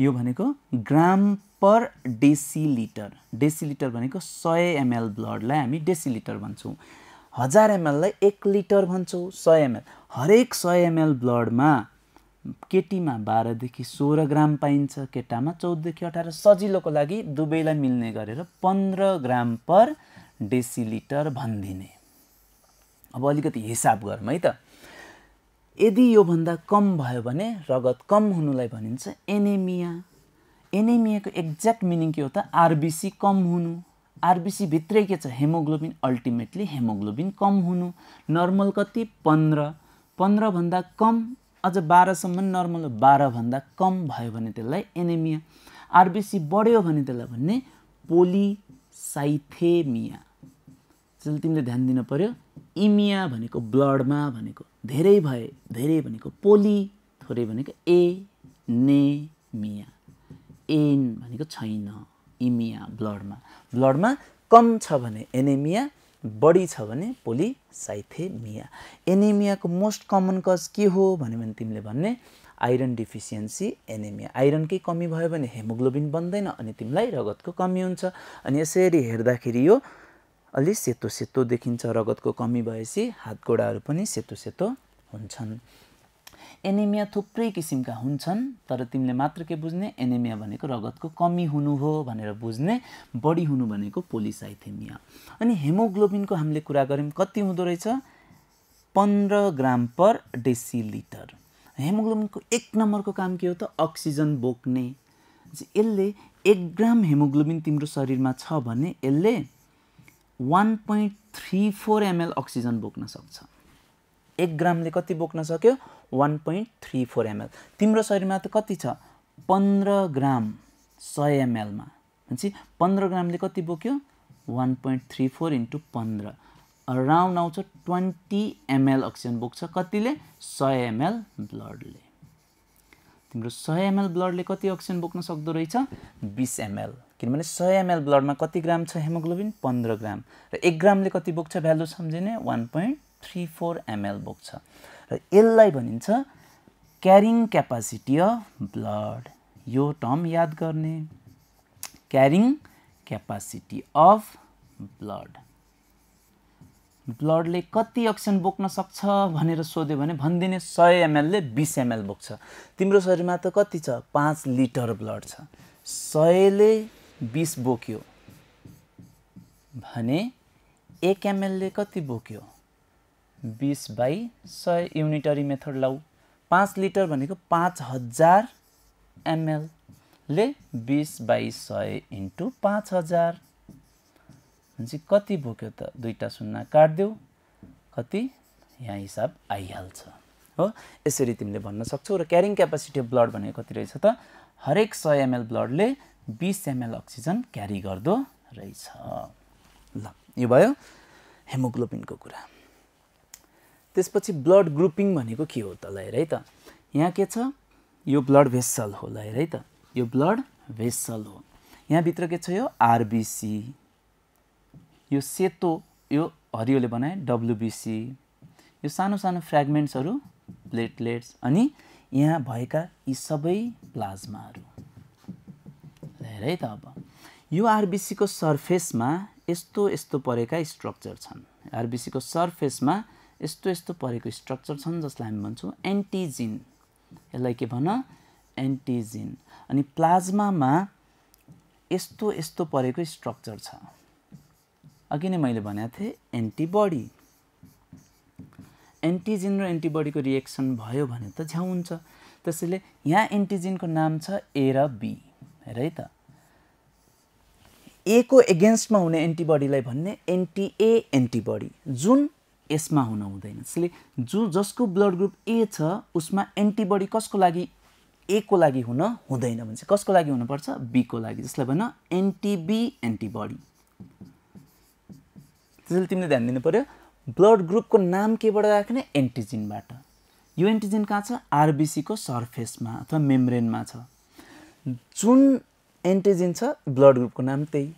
यो भनेको ग्राम पर डेसिलिटर डेसिलिटर भनेको सय एमएल ब्लडलाई हामी डेसिलिटर भन्छौँ हजार एमएललाई एक लिटर भन्छौँ सय एमएल हरेक सय एमएल ब्लडमा केटीमा बाह्रदेखि सोह्र ग्राम पाइन्छ केटामा चौधदेखि अठार सजिलोको लागि दुवैलाई मिल्ने गरेर पन्ध्र ग्राम पर डेसिलिटर भनिदिने अब अलिकति हिसाब गरौँ है त यदि योभन्दा कम भयो भने रगत कम हुनुलाई भनिन्छ एनेमिया एनेमियाको एक्ज्याक्ट मिनिङ के हो त आरबिसी कम हुनु आरबिसीभित्रै के छ हेमोग्लोबिन अल्टिमेटली हेमोग्लोबिन कम हुनु नर्मल कति पन्ध्र पन्ध्रभन्दा कम अझ बाह्रसम्म नर्मल बाह्रभन्दा कम भयो भने त्यसलाई एनेमिया आरबिसी बढ्यो भने त्यसलाई भन्ने पोलिसाइथेमिया त्यसले तिमीले ध्यान दिन पऱ्यो इमिया भनेको ब्लडमा भनेको धेरै भए धेरै भनेको पोली थोरै भनेको ए ने मिया एन भनेको छैन इमिया ब्लडमा ब्लडमा कम छ भने एनेमिया बढी छ भने पोलिसाइथेमिया एनेमियाको मोस्ट कमन कज के हो भन्यो भने तिमीले भन्ने आइरन डिफिसियन्सी एनेमिया आइरनकै कमी भयो भने हेमोग्लोबिन बन्दैन अनि तिमीलाई रगतको कमी हुन्छ अनि यसरी हेर्दाखेरि यो अलि सेतो सेतो देखिन्छ रगतको कमी भएपछि हात गोडाहरू पनि सेतो सेतो हुन्छन् एनेमिया थुप्रै किसिमका हुन्छन् तर तिमीले मात्र के बुझ्ने एनेमिया भनेको रगतको कमी हुनु हो भनेर बुझ्ने बढी हुनु भनेको पोलिसाइथेमिया अनि हेमोग्लोबिनको हामीले कुरा गऱ्यौँ कति हुँदो रहेछ पन्ध्र ग्राम पर डेसी लिटर हेमोग्लोबिनको एक नम्बरको काम के हो त अक्सिजन बोक्ने यसले एक ग्राम हेमोग्लोबिन तिम्रो शरीरमा छ भने यसले one point three four ml oxygen बोक्न सक्छ एक ग्रामले कति बोक्न सक्यो one point three four ml तिम्रो शरीरमा त कति छ पन्ध्र ग्राम सय एमएलमा भनेपछि पन्ध्र ग्रामले कति बोक्यो one point three four into पन्ध्र राउन्ड आउँछ ट्वेन्टी एमएल अक्सिजन बोक्छ कतिले सय एमएल ब्लडले तिम्रो सय एमएल ब्लडले कति अक्सिजन बोक्न सक्दो रहेछ बिस एमएल किनभने सय एमएल ब्लडमा कति ग्राम छ हेमोग्लोबिन पन्ध्र ग्राम र एक ग्रामले कति बोक्छ भ्यालु सम्झिने one point three four ml बोक्छ र यसलाई भनिन्छ क्यारिङ क्यापासिटी अफ ब्लड यो टर्म याद गर्ने क्यारिङ क्यापासिटी अफ ब्लड ब्लडले कति अक्सिजन बोक्न सक्छ भनेर सोध्यो भने भनिदिने सय एमएलले बिस एमएल बोक्छ तिम्रो शरीरमा त कति छ पाँच लिटर ब्लड छ सयले बिस बोक्यो भने एक एमएलले कति बोक्यो बिस बाई सय युनिटरी मेथड लाऊ पाँच लिटर भनेको पाँच हजार एमएलले बिस बाई सय इन्टु पाँच हजार भनेपछि कति बोक्यो त दुईवटा सुन्ना काटिदेऊ कति यहाँ हिसाब आइहाल्छ हो यसरी तिमीले भन्न सक्छौ र क्यारिङ क्यापासिटी अफ ब्लड भनेको कति रहेछ त हरेक सय एमएल ब्लडले बिस एमएल अक्सिजन क्यारी गर्दो रहेछ ल यो भयो हेमोग्लोबिनको कुरा त्यसपछि ब्लड ग्रुपिङ भनेको के हो त ल है त यहाँ के छ यो ब्लड भेसल हो ल है त यो ब्लड भेसल हो यहाँभित्र के छ यो आरबिसी यो सेतो यो हरियोले बनाए डब्लुबिसी यो सानो सानो फ्रेगमेन्ट्सहरू प्लेटलेट्स अनि यहाँ भएका यी सबै प्लाज्माहरू है त अब यो आरबिसीको सर्फेसमा यस्तो यस्तो परेका स्ट्रक्चर छन् आरबिसीको सर्फेसमा यस्तो यस्तो परेको स्ट्रक्चर छन् जसलाई हामी भन्छौँ एन्टिजिन यसलाई के भन एन्टिजिन अनि प्लाज्मामा यस्तो यस्तो परेको स्ट्रक्चर छ अघि नै मैले भनेको थिएँ एन्टिबडी एन्टिजिन र एन्टिबडीको रिएक्सन भयो भने त झ्याउ हुन्छ त्यसैले यहाँ एन्टिजिनको नाम छ ए र बी हेर है त ए को एगेन्स्टमा हुने एन्टिबडीलाई भन्ने एन्टिए एन्टिबडी जुन यसमा हुन हुँदैन त्यसले जो जसको ब्लड ग्रुप ए छ उसमा एन्टिबडी कसको लागि ए को लागि हुन हुँदैन भने चाहिँ कसको लागि हुनुपर्छ बीको लागि जसलाई भन एन्टिबी एन्टिबडी त्यसैले तिमीले ध्यान दिनु पऱ्यो ब्लड ग्रुपको नाम केबाट राख्ने एन्टिजिनबाट यो एन्टिजिन कहाँ छ आरबिसीको सर्फेसमा अथवा मेम्ब्रेनमा छ जुन एन्टिजेन छ ब्लड ग्रुपको नाम त्यही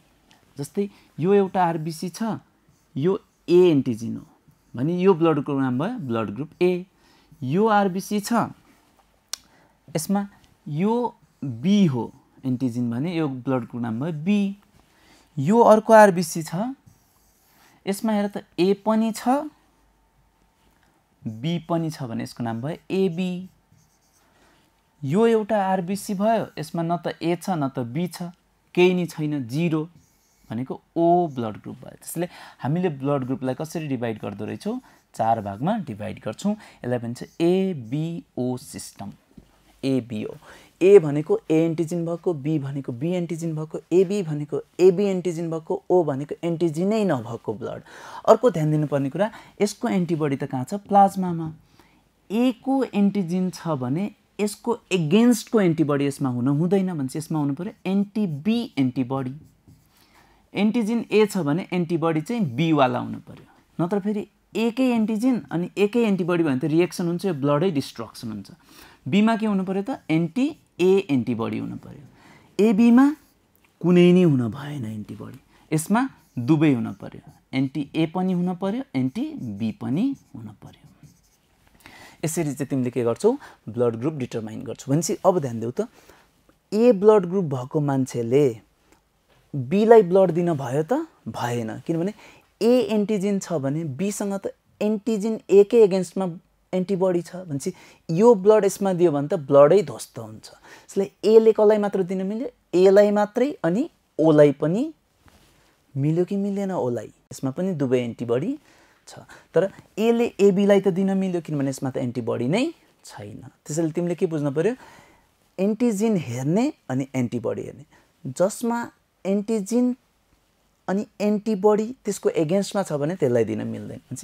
जस्तै यो एउटा आरबिसी छ यो ए एन्टिजिन हो भने यो ब्लड ग्रुपको नाम भयो ब्लड ग्रुप ए यो आरबिसी छ यसमा यो बी हो एन्टिजिन भने यो ब्लड ग्रुपको नाम भयो बी यो अर्को आरबिसी छ यसमा हेर त ए पनि छ बी पनि छ भने यसको नाम भयो एबी यो एउटा आरबिसी भयो यसमा न त ए छ न त बी छ केही नै छैन जिरो भनेको ओ ब्लड ग्रुप भयो त्यसले हामीले ब्लड ग्रुपलाई कसरी डिभाइड गर्दो रहेछौँ चार भागमा डिभाइड गर्छौँ यसलाई भन्छ एबिओ सिस्टम एबिओ ए भनेको ए एन्टिजिन भएको बी भनेको बी एन्टिजिन भएको एबी भनेको एबी एन्टिजिन भएको ओ भनेको एन्टिजिनै नभएको ब्लड अर्को ध्यान दिनुपर्ने कुरा यसको एन्टिबडी त कहाँ छ प्लाज्मामा ए को एन्टिजिन छ भने यसको एगेन्स्टको एन्टिबडी यसमा हुन हुँदैन भने चाहिँ यसमा हुनु पऱ्यो एन्टिबी एन्टिबडी एन्टिजिन ए छ भने एन्टिबडी चाहिँ बीवाला हुनु पऱ्यो नत्र फेरि एकै एन्टिजिन अनि एकै एन्टिबडी भने त रिएक्सन हुन्छ यो ब्लडै डिस्ट्रक्सन हुन्छ बीमा के हुनु पऱ्यो त एन्टी ए एन्टिबडी हुनु पऱ्यो एबीमा कुनै नै हुन भएन एन्टिबडी यसमा दुवै हुन पऱ्यो एन्टी ए पनि हुन पऱ्यो एन्टी बी पनि हुन पऱ्यो यसरी चाहिँ तिमीले के गर्छौ ब्लड ग्रुप डिटर्माइन गर्छौ भनेपछि अब ध्यान देऊ त ए ब्लड ग्रुप भएको मान्छेले बीलाई ब्लड दिन भयो त भएन किनभने ए एन्टिजिन छ भने बीसँग त एन्टिजिन एकै एगेन्स्टमा एन्टिबडी छ भनेपछि यो ब्लड यसमा दियो भने त ब्लडै ध्वस्त हुन्छ यसलाई एले कसलाई मात्र दिन मिल्यो एलाई मात्रै अनि ओलाई पनि मिल्यो कि मिलेन ओलाई यसमा पनि दुवै एन्टिबडी छ तर एले एबीलाई त दिन मिल्यो किनभने यसमा त एन्टिबडी नै छैन त्यसैले तिमीले के बुझ्नु पऱ्यो एन्टिजिन हेर्ने अनि एन्टिबडी हेर्ने जसमा एन्टिजिन अनि एन्टिबडी त्यसको एगेन्स्टमा छ भने त्यसलाई दिन मिल्दैन हुन्छ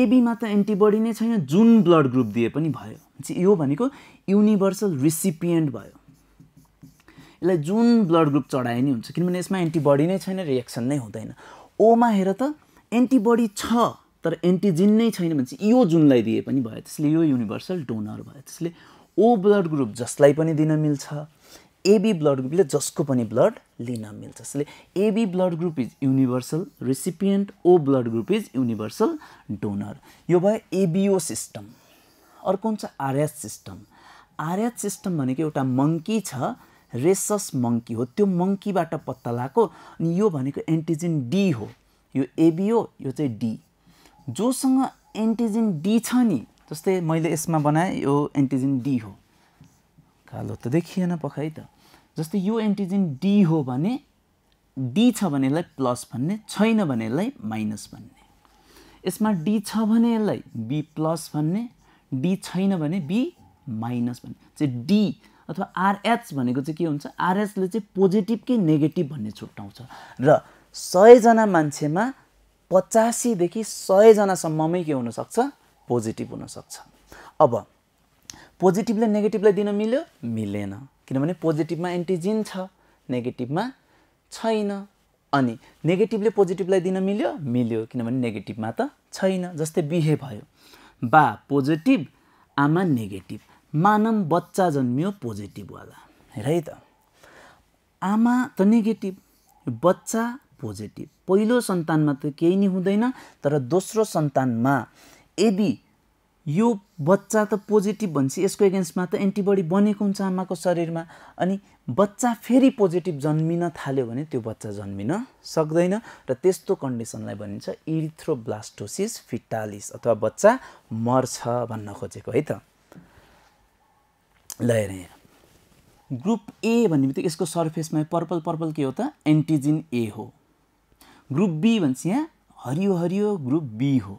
एबीमा त एन्टिबडी नै छैन जुन ब्लड ग्रुप दिए पनि भयो यो भनेको युनिभर्सल रिसिपिएन्ट भयो यसलाई जुन ब्लड ग्रुप चढाए नि हुन्छ किनभने यसमा एन्टिबडी नै छैन रिएक्सन नै हुँदैन ओमा हेर त एन्टिबडी छ तर एन्टिजिन नै छैन भने चाहिँ यो जुनलाई दिए पनि भयो त्यसले यो युनिभर्सल डोनर भयो त्यसले ओ ब्लड ग्रुप जसलाई पनि दिन मिल्छ एबी ब्लड ग्रुपले जसको पनि ब्लड लिन मिल्छ त्यसले AB blood group is universal recipient O blood group is universal donor यो भयो एबिओ सिस्टम अर्को हुन्छ आरएच सिस्टम आरएच सिस्टम भनेको एउटा मङ्की छ रेसस मङ्की हो त्यो मङ्कीबाट पत्ता लगाएको अनि यो भनेको एन्टिजिन डी हो यो एबिओ यो चाहिँ डी जोसँग एन्टिजिन डी छ नि जस्तै मैले यसमा बनाएँ यो एन्टिजिन डी हो कालो त देखिएन पखाइ त जस्तै यो एन्टिजिन डी हो भने डी छ भने यसलाई प्लस भन्ने छैन भने यसलाई माइनस भन्ने यसमा डी छ भने यसलाई बी प्लस भन्ने डी छैन भने बी माइनस भन्ने चाहिँ डी अथवा आरएच भनेको चाहिँ के हुन्छ आरएचले चाहिँ पोजिटिभ कि नेगेटिभ भन्ने छुट्याउँछ र सयजना मान्छेमा पचासीदेखि सयजनासम्ममै के हुनसक्छ पोजिटिभ हुनसक्छ अब पोजिटिभले नेगेटिभलाई दिन मिल्यो मिलेन किनभने पोजिटिभमा एन्टिजिन छ नेगेटिभमा छैन अनि नेगेटिभले पोजिटिभलाई दिन मिल्यो मिल्यो किनभने नेगेटिभमा त छैन जस्तै बिहे भयो बा पोजिटिभ आमा नेगेटिभ मानव बच्चा जन्मियो पोजिटिभवाला हेर है त आमा त नेगेटिभ बच्चा पोजिटिभ पहिलो सन्तानमा त केही नै हुँदैन तर दोस्रो सन्तानमा यदि यो बच्चा त पोजिटिभ भन्छ यसको एगेन्स्टमा त एन्टिबडी बनेको हुन्छ आमाको शरीरमा अनि बच्चा फेरि पोजिटिभ जन्मिन थाल्यो भने त्यो बच्चा जन्मिन सक्दैन र त्यस्तो कन्डिसनलाई भनिन्छ इरिथ्रोब्लास्टोसिस फिटालिस अथवा बच्चा मर्छ भन्न खोजेको है त ल ग्रुप ए भन्ने बित्तिकै यसको सर्फेसमा पर्पल पर्पल के हो त एन्टिजिन ए हो ग्रुप बी भन्छ यहाँ हरियो हरियो ग्रुप बी हो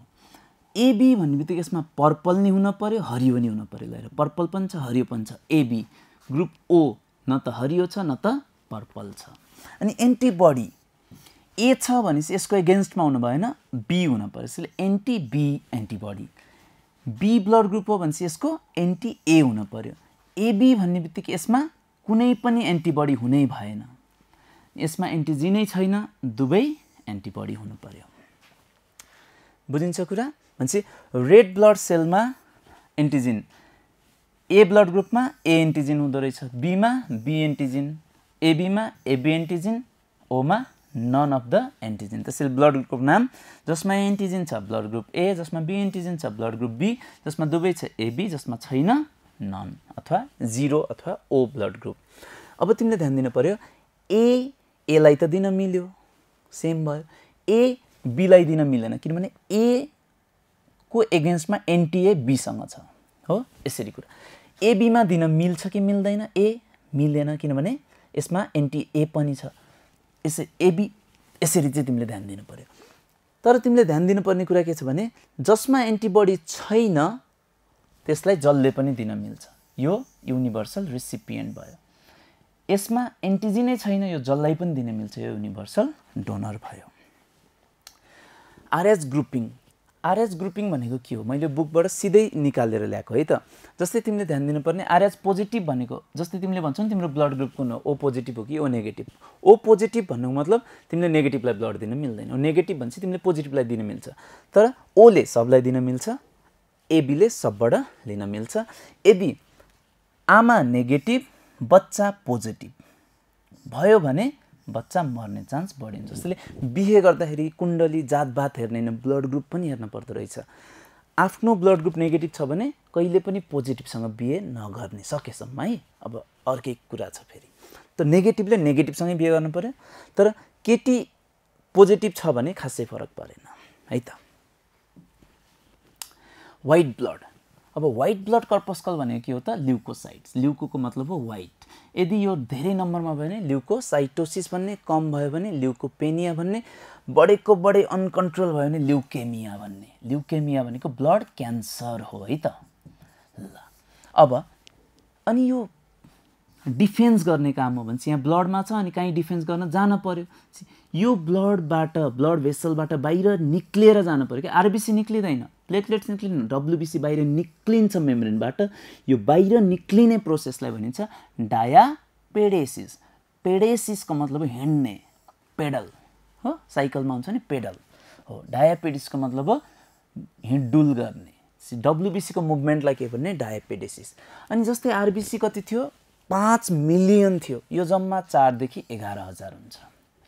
एबी भन्ने बित्तिकै यसमा पर्पल नै हुन पऱ्यो हरियो नै हुन पऱ्यो गएर पर्पल पनि छ हरियो पनि छ एबी ग्रुप ओ न त हरियो छ न त पर्पल छ अनि एन्टिबडी ए छ भनेपछि यसको एगेन्स्टमा हुनु भएन बी हुन पऱ्यो यसले anti B antibody B blood group हो भनेपछि यसको एन्टी ए हुन पऱ्यो एबी भन्ने बित्तिकै यसमा कुनै पनि एन्टिबडी हुनै भएन यसमा एन्टिजिनै छैन दुवै एन्टिबडी हुनु पर्यो बुझिन्छ कुरा भनेपछि रेड ब्लड सेलमा एन्टिजिन ए ब्लड ग्रुपमा ए एन्टिजिन हुँदो रहेछ बीमा बी एन्टिजिन एबीमा एबी एन्टिजिन ओमा नन अफ द एन्टिजिन त्यसैले ब्लड ग्रुपको नाम जसमा एन्टिजिन छ ब्लड ग्रुप ए जसमा बी एन्टिजिन छ ब्लड ग्रुप बी जसमा दुवै छ एबी जसमा छैन नन अथवा जिरो अथवा ओ ब्लड ग्रुप अब तिमीले ध्यान दिनु पऱ्यो एलाई त दिन मिल्यो सेम भयो ए बीलाई दिन मिलेन किनभने ए को एगेन्स्टमा एनटिए बीसँग छ हो यसरी कुरा एबीमा दिन मिल्छ कि मिल्दैन ए मिल्दैन किनभने यसमा एनटिए पनि छ यस एबी यसरी चाहिँ तिमीले ध्यान दिनु पऱ्यो तर तिमीले ध्यान दिनुपर्ने कुरा के छ भने जसमा एन्टिबडी छैन त्यसलाई जसले पनि दिन मिल्छ यो युनिभर्सल रेसिपियन्ट भयो यसमा एन्टिजिनै छैन यो जसलाई पनि दिन मिल्छ यो युनिभर्सल डोनर भयो आरएच ग्रुपिङ आरएच ग्रुपिङ भनेको के हो मैले बुकबाट सिधै निकालेर ल्याएको है त जस्तै तिमीले ध्यान दिनुपर्ने आरएच पोजिटिभ भनेको जस्तै तिमीले भन्छौ नि तिम्रो ब्लड ग्रुप कुन हो ओ पोजिटिभ हो कि ओ नेगेटिभ ओ पोजिटिभ भन्नुको मतलब तिमीले नेगेटिभलाई ब्लड दिन मिल्दैन ओ नेगेटिभ भनेपछि तिमीले पोजिटिभलाई दिन मिल्छ तर ओले सबलाई दिन मिल्छ एबीले सबबाट लिन मिल्छ एबी आमा नेगेटिभ बच्चा पोजिटिभ भयो भने बच्चा मर्ने चान्स बढिन्छ जस्तैले बिहे गर्दाखेरि कुण्डली जातभात हेर्ने होइन ब्लड ग्रुप पनि हेर्न पर्दो रहेछ आफ्नो ब्लड ग्रुप नेगेटिभ छ भने कहिले पनि पोजिटिभसँग बिहे नगर्ने सकेसम्म है अब अर्कै कुरा छ फेरि त नेगेटिभले नेगेटिभसँगै बिहे गर्नु पऱ्यो तर केटी पोजिटिभ छ भने खासै फरक परेन है त वाइट ब्लड अब वाइट ब्लड कर्पस्कल भनेको के हो त ल्युकोसाइट्स ल्युकोको मतलब हो वाइट यदि यो धेरै नम्बरमा भयो भने ल्युकोसाइटोसिस भन्ने कम भयो भने ल्युकोपेनिया भन्ने बढेको बढे अनकन्ट्रोल भयो भने ल्युकेमिया भन्ने ल्युकेमिया भनेको ब्लड क्यान्सर हो है त ल अब अनि यो डिफेन्स गर्ने काम हो भने चाहिँ यहाँ ब्लडमा छ अनि कहीँ डिफेन्स गर्न जान पऱ्यो यो ब्लडबाट ब्लड भेसलबाट बाहिर निक्लिएर जानु पऱ्यो कि आरबिसी निक्लिँदैन प्लेटलेट्स निक्लिँदैन डब्लुबिसी बाहिर निक्लिन्छ मेम्ब्रेनबाट यो बाहिर निक्लिने प्रोसेसलाई भनिन्छ डायापेडेसिस पेडेसिसको मतलब हिँड्ने पेडल हो साइकलमा हुन्छ नि पेडल हो डायापेडिसको मतलब हिँडुल गर्ने डब्लुबिसीको मुभमेन्टलाई के भन्ने डायापेडेसिस अनि जस्तै आरबिसी कति थियो पाँच मिलियन थियो यो जम्मा चारदेखि एघार हजार हुन्छ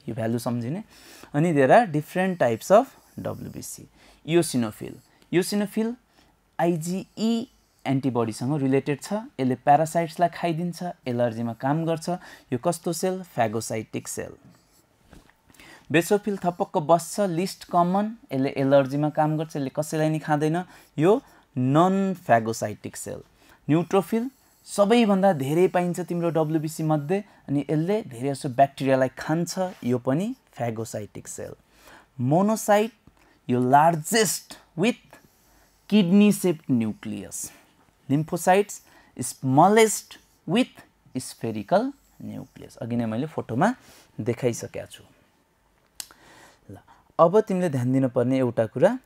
यो भ्यालु सम्झिने अनि there are different types of WBC eosinophil eosinophil IgE एन्टिबडीसँग रिलेटेड छ यसले प्यारासाइट्सलाई खाइदिन्छ एलर्जीमा काम गर्छ यो कस्तो सेल फ्यागोसाइटिक सेल बेसोफिल थपक्क बस्छ लिस्ट कमन यसले एलर्जीमा काम गर्छ यसले कसैलाई नि खाँदैन यो नन फ्यागोसाइटिक सेल न्युट्रोफिल सबैभन्दा धेरै पाइन्छ तिम्रो डब्लुबिसी मध्ये अनि यसले धेरै जसो ब्याक्टेरियालाई खान्छ यो पनि फ्यागोसाइटिक सेल मोनोसाइट यो largest with kidney shaped nucleus lymphocytes smallest with spherical nucleus अघि नै मैले फोटोमा देखाइसकेको छु ल अब तिमीले ध्यान दिनुपर्ने एउटा कुरा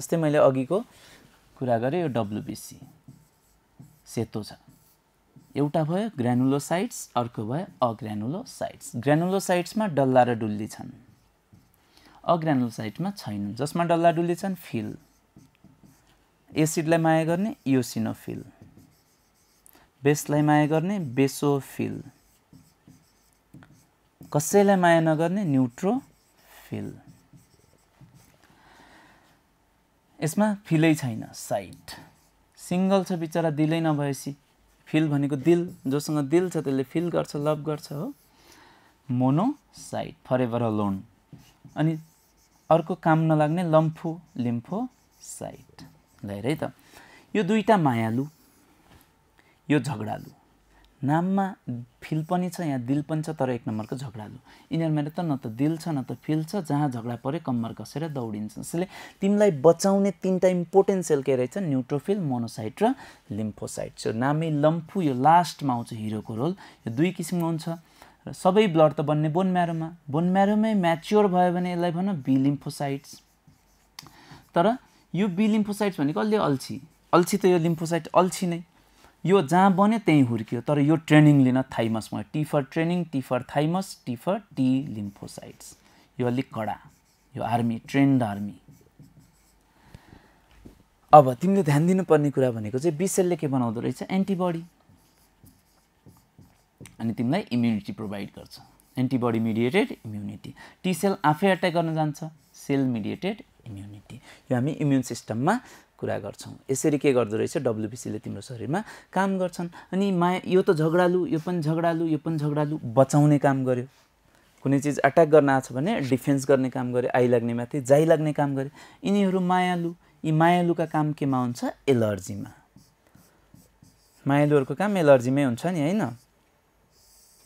जस्तै मैले अघिको कुरा गरेँ यो डब्लुबिसी सेतो छ एउटा भयो ग्रानुलोसाइट्स अर्को भयो ग्रानुलो ग्रानुलोसाइट्समा डल्ला र डुल्ली छन् अग्रानुलोसाइटमा छैनन् जसमा डल्ला डुल्ली छन् फिल एसिडलाई माया गर्ने योसिनोफिल बेसलाई माया गर्ने बेसोफिल कसैलाई माया नगर्ने न्युट्रोफिल यसमा फिलै छैन साइट सिङ्गल छ बिचरा दिलै नभएपछि फिल भनेको दिल जोसँग दिल छ त्यसले फिल गर्छ लभ गर्छ हो मोनोसाइट फर एभर अलोन अनि अर्को काम नलाग्ने लम्फो लिम्फो साइट ल है त यो दुईवटा मायालु यो झगडालु नाममा फिल पनि छ यहाँ दिल पनि छ तर एक नम्बरको झगडा झगडालु यिनीहरूमा त न त दिल छ न त फिल छ जहाँ झगडा पऱ्यो कम्मर कसेर दौडिन्छ त्यसले तिमीलाई बचाउने तिनवटा इम्पोर्टेन्सियल के रहेछ न्युट्रोफिल मोनोसाइट र लिम्फोसाइट सो नामै लम्फु यो लास्टमा आउँछ हिरोको रोल यो दुई किसिमको हुन्छ र सबै ब्लड त बन्ने बोन म्यारोमा बोन म्यारोमै म्याच्योर भयो भने यसलाई भनौँ बी लिम्फोसाइट्स तर यो बी लिम्फोसाइट्स भनेको अलि अल्छी अल्छी त यो लिम्फोसाइट अल्छी नै यो जहाँ बन्यो त्यहीँ हुर्कियो तर यो ट्रेनिङ लिन थाइमसमा T for training T for thymus T for T lymphocytes यो अलिक कडा यो आर्मी ट्रेन्ड आर्मी अब तिमीले ध्यान दिनुपर्ने कुरा भनेको चाहिँ बिसेलले के बनाउँदो रहेछ एन्टिबडी अनि तिमीलाई इम्युनिटी प्रोभाइड गर्छ antibody mediated immunity T cell आफै एट्याक गर्न जान्छ सेल मिडिएटेड इम्युनिटी यो हामी इम्युन सिस्टममा कुरा गर्छौँ यसरी के गर्दो रहेछ डब्लुबिसीले तिम्रो शरीरमा काम गर्छन् अनि माया यो त झगडालु यो पनि झगडालु यो पनि झगडालु बचाउने काम गर्यो कुनै चिज अट्याक गर्न आएको छ भने डिफेन्स गर्ने काम गर्यो आइलाग्ने माथि जाइ लाग्ने काम गर्यो यिनीहरू मायालु यी मायालुका काम केमा हुन्छ एलर्जीमा मायालुहरूको काम एलर्जीमै हुन्छ नि होइन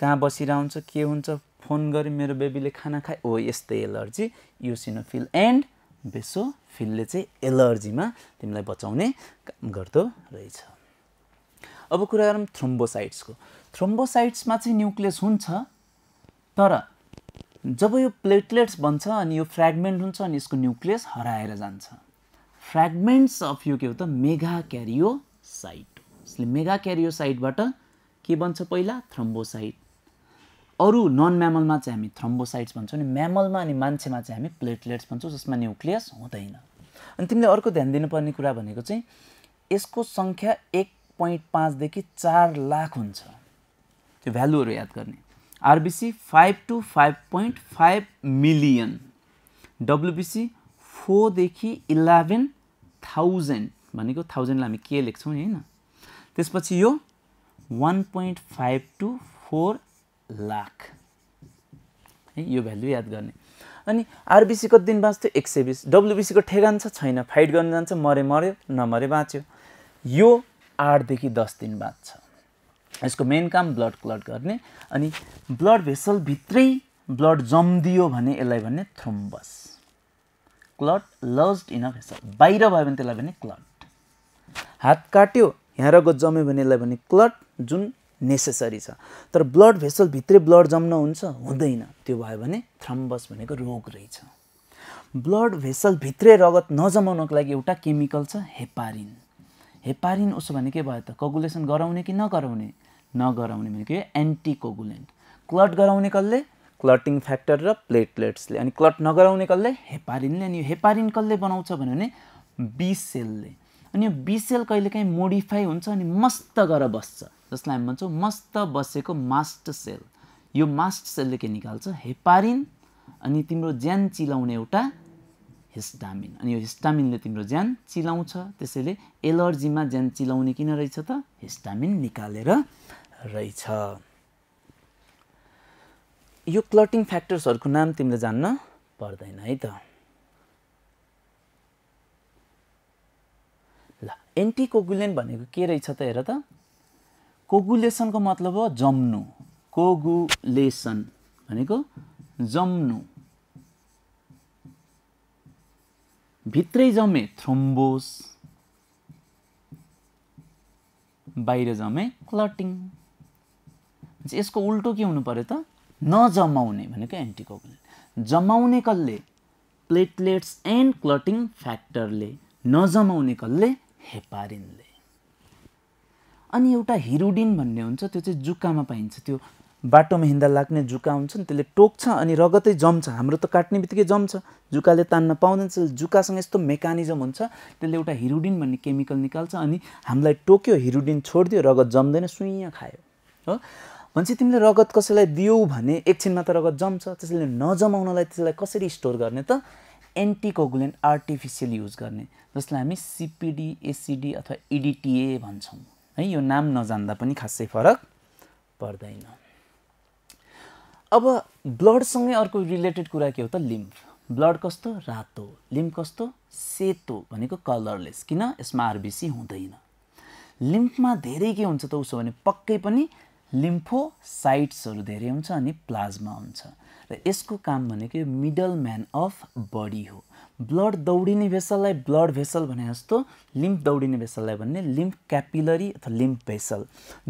कहाँ बसिरहन्छ के हुन्छ फोन गरेँ मेरो बेबीले खाना खाए हो यस्तै एलर्जी युसिनोफिल एन्ड बेसो फिलले चाहिँ एलर्जीमा तिमीलाई बचाउने काम गर्दो रहेछ अब कुरा गरौँ थ्रोम्बोसाइट्सको थ्रोम्बोसाइट्समा चाहिँ न्युक्लियस हुन्छ तर जब यो प्लेटलेट्स बन्छ अनि यो फ्रेग्मेन्ट हुन्छ अनि यसको न्युक्लियस हराएर जान्छ फ्रेग्मेन्ट्स अफ यो के हो त मेगा क्यारियो साइट यसले मेगा क्यारियो साइटबाट के बन्छ पहिला थ्रोम्बोसाइट अरू नन म्यामलमा चाहिँ हामी थ्रम्बोसाइट्स भन्छौँ नि म्यामलमा अनि मान्छेमा चाहिँ हामी प्लेटलेट्स भन्छौँ जसमा न्युक्लियस हुँदैन अनि तिमीले अर्को ध्यान दिनुपर्ने कुरा भनेको चाहिँ यसको सङ्ख्या एक पोइन्ट पाँचदेखि चार लाख हुन्छ त्यो भ्यालुहरू याद गर्ने RBC five to five point five million WBC फोरदेखि इलेभेन थाउजन्ड भनेको थाउजन्डलाई हामी के लेख्छौँ नि होइन त्यसपछि यो one point five to four lakh है यो भ्यालु याद गर्ने अनि आरबिसी कति दिन बाँच्थ्यो एक सय बिस डब्लुबिसीको ठेगान छ छैन फाइट गर्न जान्छ मरे मर्यो नमरे बाँच्यो यो आठदेखि दस दिन बाँच्छ यसको मेन काम ब्लड क्लट गर्ने अनि ब्लड भेसलभित्रै ब्लड जम्दियो भने यसलाई भन्ने thrombus clot lodged in a vessel बाहिर भयो भने त्यसलाई भने क्लट हात काट्यो यहाँ रगत जम्यो भने यसलाई भने क्लट जुन नेसेसरी छ तर ब्लड भेसलभित्रै ब्लड जम्न हुन्छ हुँदैन त्यो भयो भने थ्रम्बस भनेको रोग रहेछ ब्लड भेसलभित्रै रगत नजमाउनको लागि एउटा केमिकल छ हेपारिन हेपारिन उसो भने के भयो त कगुलेसन गराउने कि नगराउने नगराउने भनेको यो कोगुलेन्ट क्लट गराउने कसले क्लटिङ फ्याक्टर र प्लेटलेट्सले अनि क्लट नगराउने कसले हेपारिनले अनि यो हेपारिन कसले बनाउँछ भन्यो भने बी सेलले अनि यो बी सेल कहिलेकाहीँ मोडिफाई हुन्छ अनि मस्त गरेर बस्छ जसलाई हामी भन्छौँ मस्त बसेको मास्ट सेल यो मास्ट सेलले के निकाल्छ हेपारिन अनि तिम्रो ज्यान चिलाउने एउटा हिस्टामिन अनि यो हिस्टामिनले तिम्रो ज्यान चिलाउँछ त्यसैले एलर्जीमा ज्यान चिलाउने किन रहेछ त हिस्टामिन निकालेर रहेछ यो क्लटिङ फ्याक्टर्सहरूको नाम तिमीले जान्न पर्दैन है त ल एन्टिकोगुलेन भनेको के रहेछ त हेर त कोगुलेसनको मतलब हो जम्नु कोगुलेसन भनेको जम्नु भित्रै जमे थ्रोम्बोस बाहिर जमे क्लटिङ यसको उल्टो के हुनु पऱ्यो त नजमाउने भनेको एन्टिकोगुलेन्ट जमाउने कसले प्लेटलेट्स एन्ड क्लटिङ फ्याक्टरले नजमाउने कसले हेपारिनले अनि एउटा हिरोडिन भन्ने हुन्छ त्यो चाहिँ जुकामा पाइन्छ त्यो बाटोमा हिँड्दा लाग्ने जुका हुन्छ नि त्यसले टोक्छ अनि रगतै जम्छ हाम्रो त काट्ने बित्तिकै जम्छ जुकाले तान्न पाउँदैन जुकासँग यस्तो मेकानिजम हुन्छ त्यसले एउटा हिरोडिन भन्ने केमिकल निकाल्छ अनि हामीलाई टोक्यो हिरोडिन छोडिदियो रगत जम्दैन सुइयाँ खायो हो भनेपछि तिमीले रगत कसैलाई दियौ भने एकछिनमा त रगत जम्छ त्यसैले नजमाउनलाई त्यसलाई कसरी स्टोर गर्ने त एन्टिकोगुलेन्ट आर्टिफिसियल युज गर्ने जसलाई हामी सिपिडी एसिडी अथवा इडिटिए भन्छौँ है यो नाम नजान्दा पनि खासै फरक पर्दैन अब ब्लडसँगै अर्को रिलेटेड कुरा के हो त लिम्फ ब्लड कस्तो रातो लिम्फ कस्तो सेतो भनेको कलरलेस किन यसमा आरबिसी हुँदैन लिम्फमा धेरै के हुन्छ त उसो भने पक्कै पनि लिम्फोसाइट्सहरू धेरै हुन्छ अनि प्लाज्मा हुन्छ र यसको काम भनेको यो मिडल म्यान अफ बडी हो ब्लड दौडिने भेसललाई ब्लड भेसल भने जस्तो लिम्फ दौडिने भेसललाई भन्ने लिम्फ क्यापिलरी अथवा लिम्फ भेसल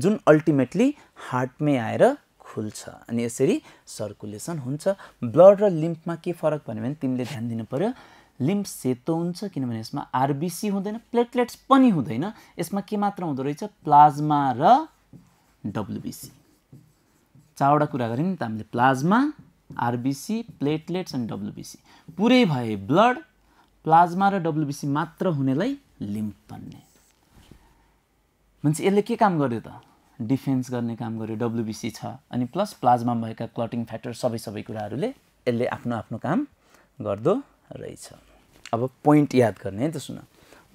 जुन अल्टिमेटली हार्टमै आएर खुल्छ अनि यसरी सर्कुलेसन हुन्छ ब्लड र लिम्फमा के फरक भन्यो भने तिमीले ध्यान दिनु पऱ्यो लिम्फ सेतो हुन्छ किनभने यसमा आरबिसी हुँदैन प्लेटलेट्स पनि हुँदैन यसमा के मात्र हुँदो रहेछ प्लाज्मा र डब्लुबिसी चारवटा कुरा गऱ्यौँ नि त हामीले plasma RBC platelets and WBC पुरै भए ब्लड प्लाज्मा र डब्लुबिसी मात्र हुनेलाई लिम्प भन्ने मान्छे यसले के काम गर्यो त डिफेन्स गर्ने काम गर्यो डब्लुबिसी छ अनि प्लस प्लाज्मा भएका क्लटिङ फ्याक्टर सबै सबै कुराहरूले यसले आफ्नो आफ्नो काम गर्दो रहेछ अब पोइन्ट याद गर्ने है त सुन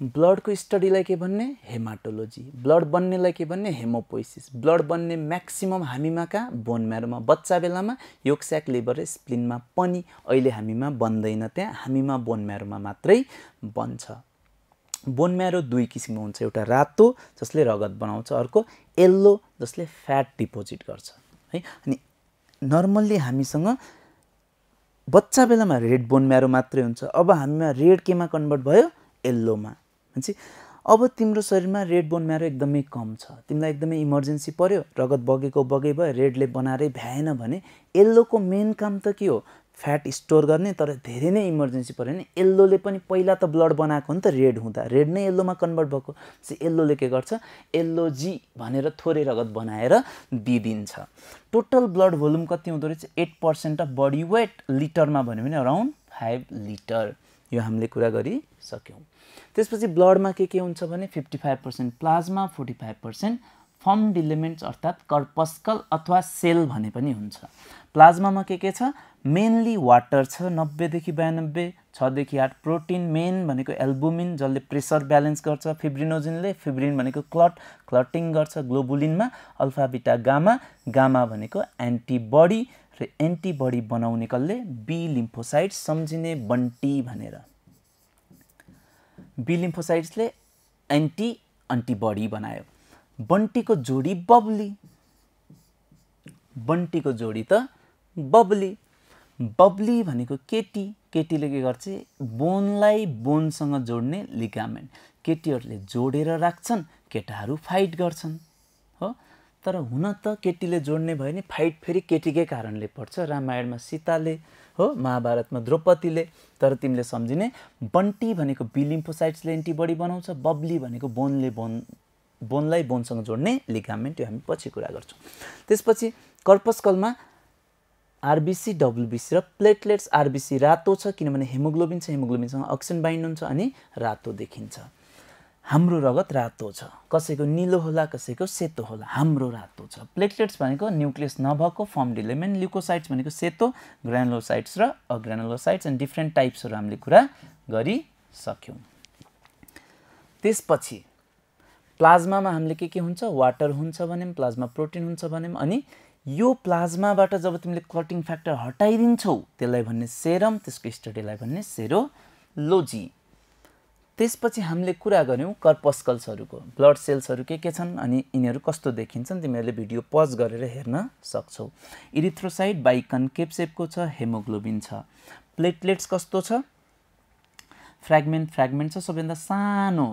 ब्लडको स्टडीलाई के भन्ने हेमाटोलोजी ब्लड बन्नेलाई के भन्ने हेमोपोइसिस ब्लड बन्ने म्याक्सिमम् हामीमा कहाँ बोन म्यारोमा बच्चा बेलामा योक्स्याक लिभर र स्प्लिनमा पनि अहिले हामीमा बन्दैन त्यहाँ हामीमा बोन म्यारोमा मात्रै बन्छ बोन म्यारो दुई किसिमको हुन्छ एउटा रातो जसले रगत बनाउँछ अर्को येल्लो जसले फ्याट डिपोजिट गर्छ है अनि नर्मल्ली हामीसँग बच्चा बेलामा रेड बोन म्यारो मात्रै हुन्छ अब हामीमा रेड केमा कन्भर्ट भयो येल्लोमा भनेपछि अब तिम्रो शरीरमा रेड बोन म्यारो एकदमै कम छ तिमीलाई एकदमै इमर्जेन्सी पऱ्यो रगत बगेको बगे भयो रेडले बनाएरै भ्याएन भने येल्लोको मेन काम त के हो फ्याट स्टोर गर्ने तर धेरै नै इमर्जेन्सी पऱ्यो भने येल्लोले पनि पहिला त ब्लड बनाएको हो नि त रेड हुँदा रेड नै येल्लोमा कन्भर्ट भएको येल्लोले के गर्छ येल्लो जी भनेर थोरै रगत बनाएर दिइदिन्छ टोटल ब्लड भोल्युम कति हुँदो रहेछ eight percent of body weight लिटरमा भन्यो भने अराउन्ड फाइभ लिटर यो हामीले कुरा गरिसक्यौँ त्यसपछि ब्लडमा के के हुन्छ भने fifty five percent plasma forty five percent formed elements अर्थात् कर्पस्कल अथवा सेल भने पनि हुन्छ प्लाज्मामा के के छ मेनली वाटर छ नब्बेदेखि बयानब्बे छदेखि आठ प्रोटिन मेन भनेको एल्बुमिन जसले प्रेसर ब्यालेन्स गर्छ फिब्रिनोजिनले फिब्रिन भनेको क्लट क्लटिङ गर्छ ग्लोबुलिनमा अल्फाबिटा गामा गामा भनेको एन्टिबडी र एन्टिबडी बनाउने कसले बी लिम्फोसाइट सम्झिने बन्टी भनेर बी लिम्फोसाइट्सले एन्टी एन्टिबडी बनायो बन्टीको जोडी बब्ली बन्टीको जोडी त बब्ली बब्ली भनेको केटी केटीले के गर्छ बोनलाई बोनसँग जोड्ने लिगामेन्ट केटीहरूले जोडेर राख्छन् केटाहरू फाइट गर्छन् हो तर हुन त केटीले जोड्ने भयो भने फाइट फेरि केटीकै कारणले पर्छ रामायणमा सीताले हो महाभारतमा द्रौपदीले तर तिमीले सम्झिने बन्टी भनेको बिलिम्फोसाइट्सले एन्टिबडी बनाउँछ बब्ली भनेको बोनले बोन बोनलाई बोनसँग जोड्ने लिगामेन्ट यो हामी पछि कुरा गर्छौँ त्यसपछि कर्पसकलमा आरबिसी डब्लुबिसी र प्लेटलेट्स आरबिसी रातो छ किनभने हेमोग्लोबिन छ हेमोग्लोबिनसँग अक्सिजन बाइन्ड हुन्छ अनि रातो देखिन्छ हाम्रो रगत रातो छ कसैको निलो होला कसैको सेतो होला हाम्रो रातो छ प्लेटलेट्स भनेको न्युक्लियस नभएको फर्म इलेमेन्ट ल्युकोसाइट्स भनेको सेतो ग्रानुलोसाइट्स र अग्रानुलोसाइट्स एन्ड डिफ्रेन्ट टाइप्सहरू हामीले कुरा गरिसक्यौँ त्यसपछि प्लाज्मामा हामीले के के हुन्छ वाटर हुन्छ भने प्लाज्मा प्रोटिन हुन्छ भन्यौँ अनि यो प्लाज्माबाट जब तिमीले क्लटिङ फ्याक्टर हटाइदिन्छौ त्यसलाई भन्ने सेरम त्यसको स्टडीलाई भन्ने सेरोलोजी त्यसपछि हामीले कुरा गऱ्यौँ कर्पस्कल्सहरूको ब्लड सेल्सहरू के के छन् अनि यिनीहरू कस्तो देखिन्छन् तिमीहरूले भिडियो पज गरेर हेर्न सक्छौ इरिथ्रोसाइड बाइकन केपसेपको छ हेमोग्लोबिन छ प्लेटलेट्स कस्तो छ फ्रेग्मेन्ट फ्रेग्मेन्ट छ सबैभन्दा सानो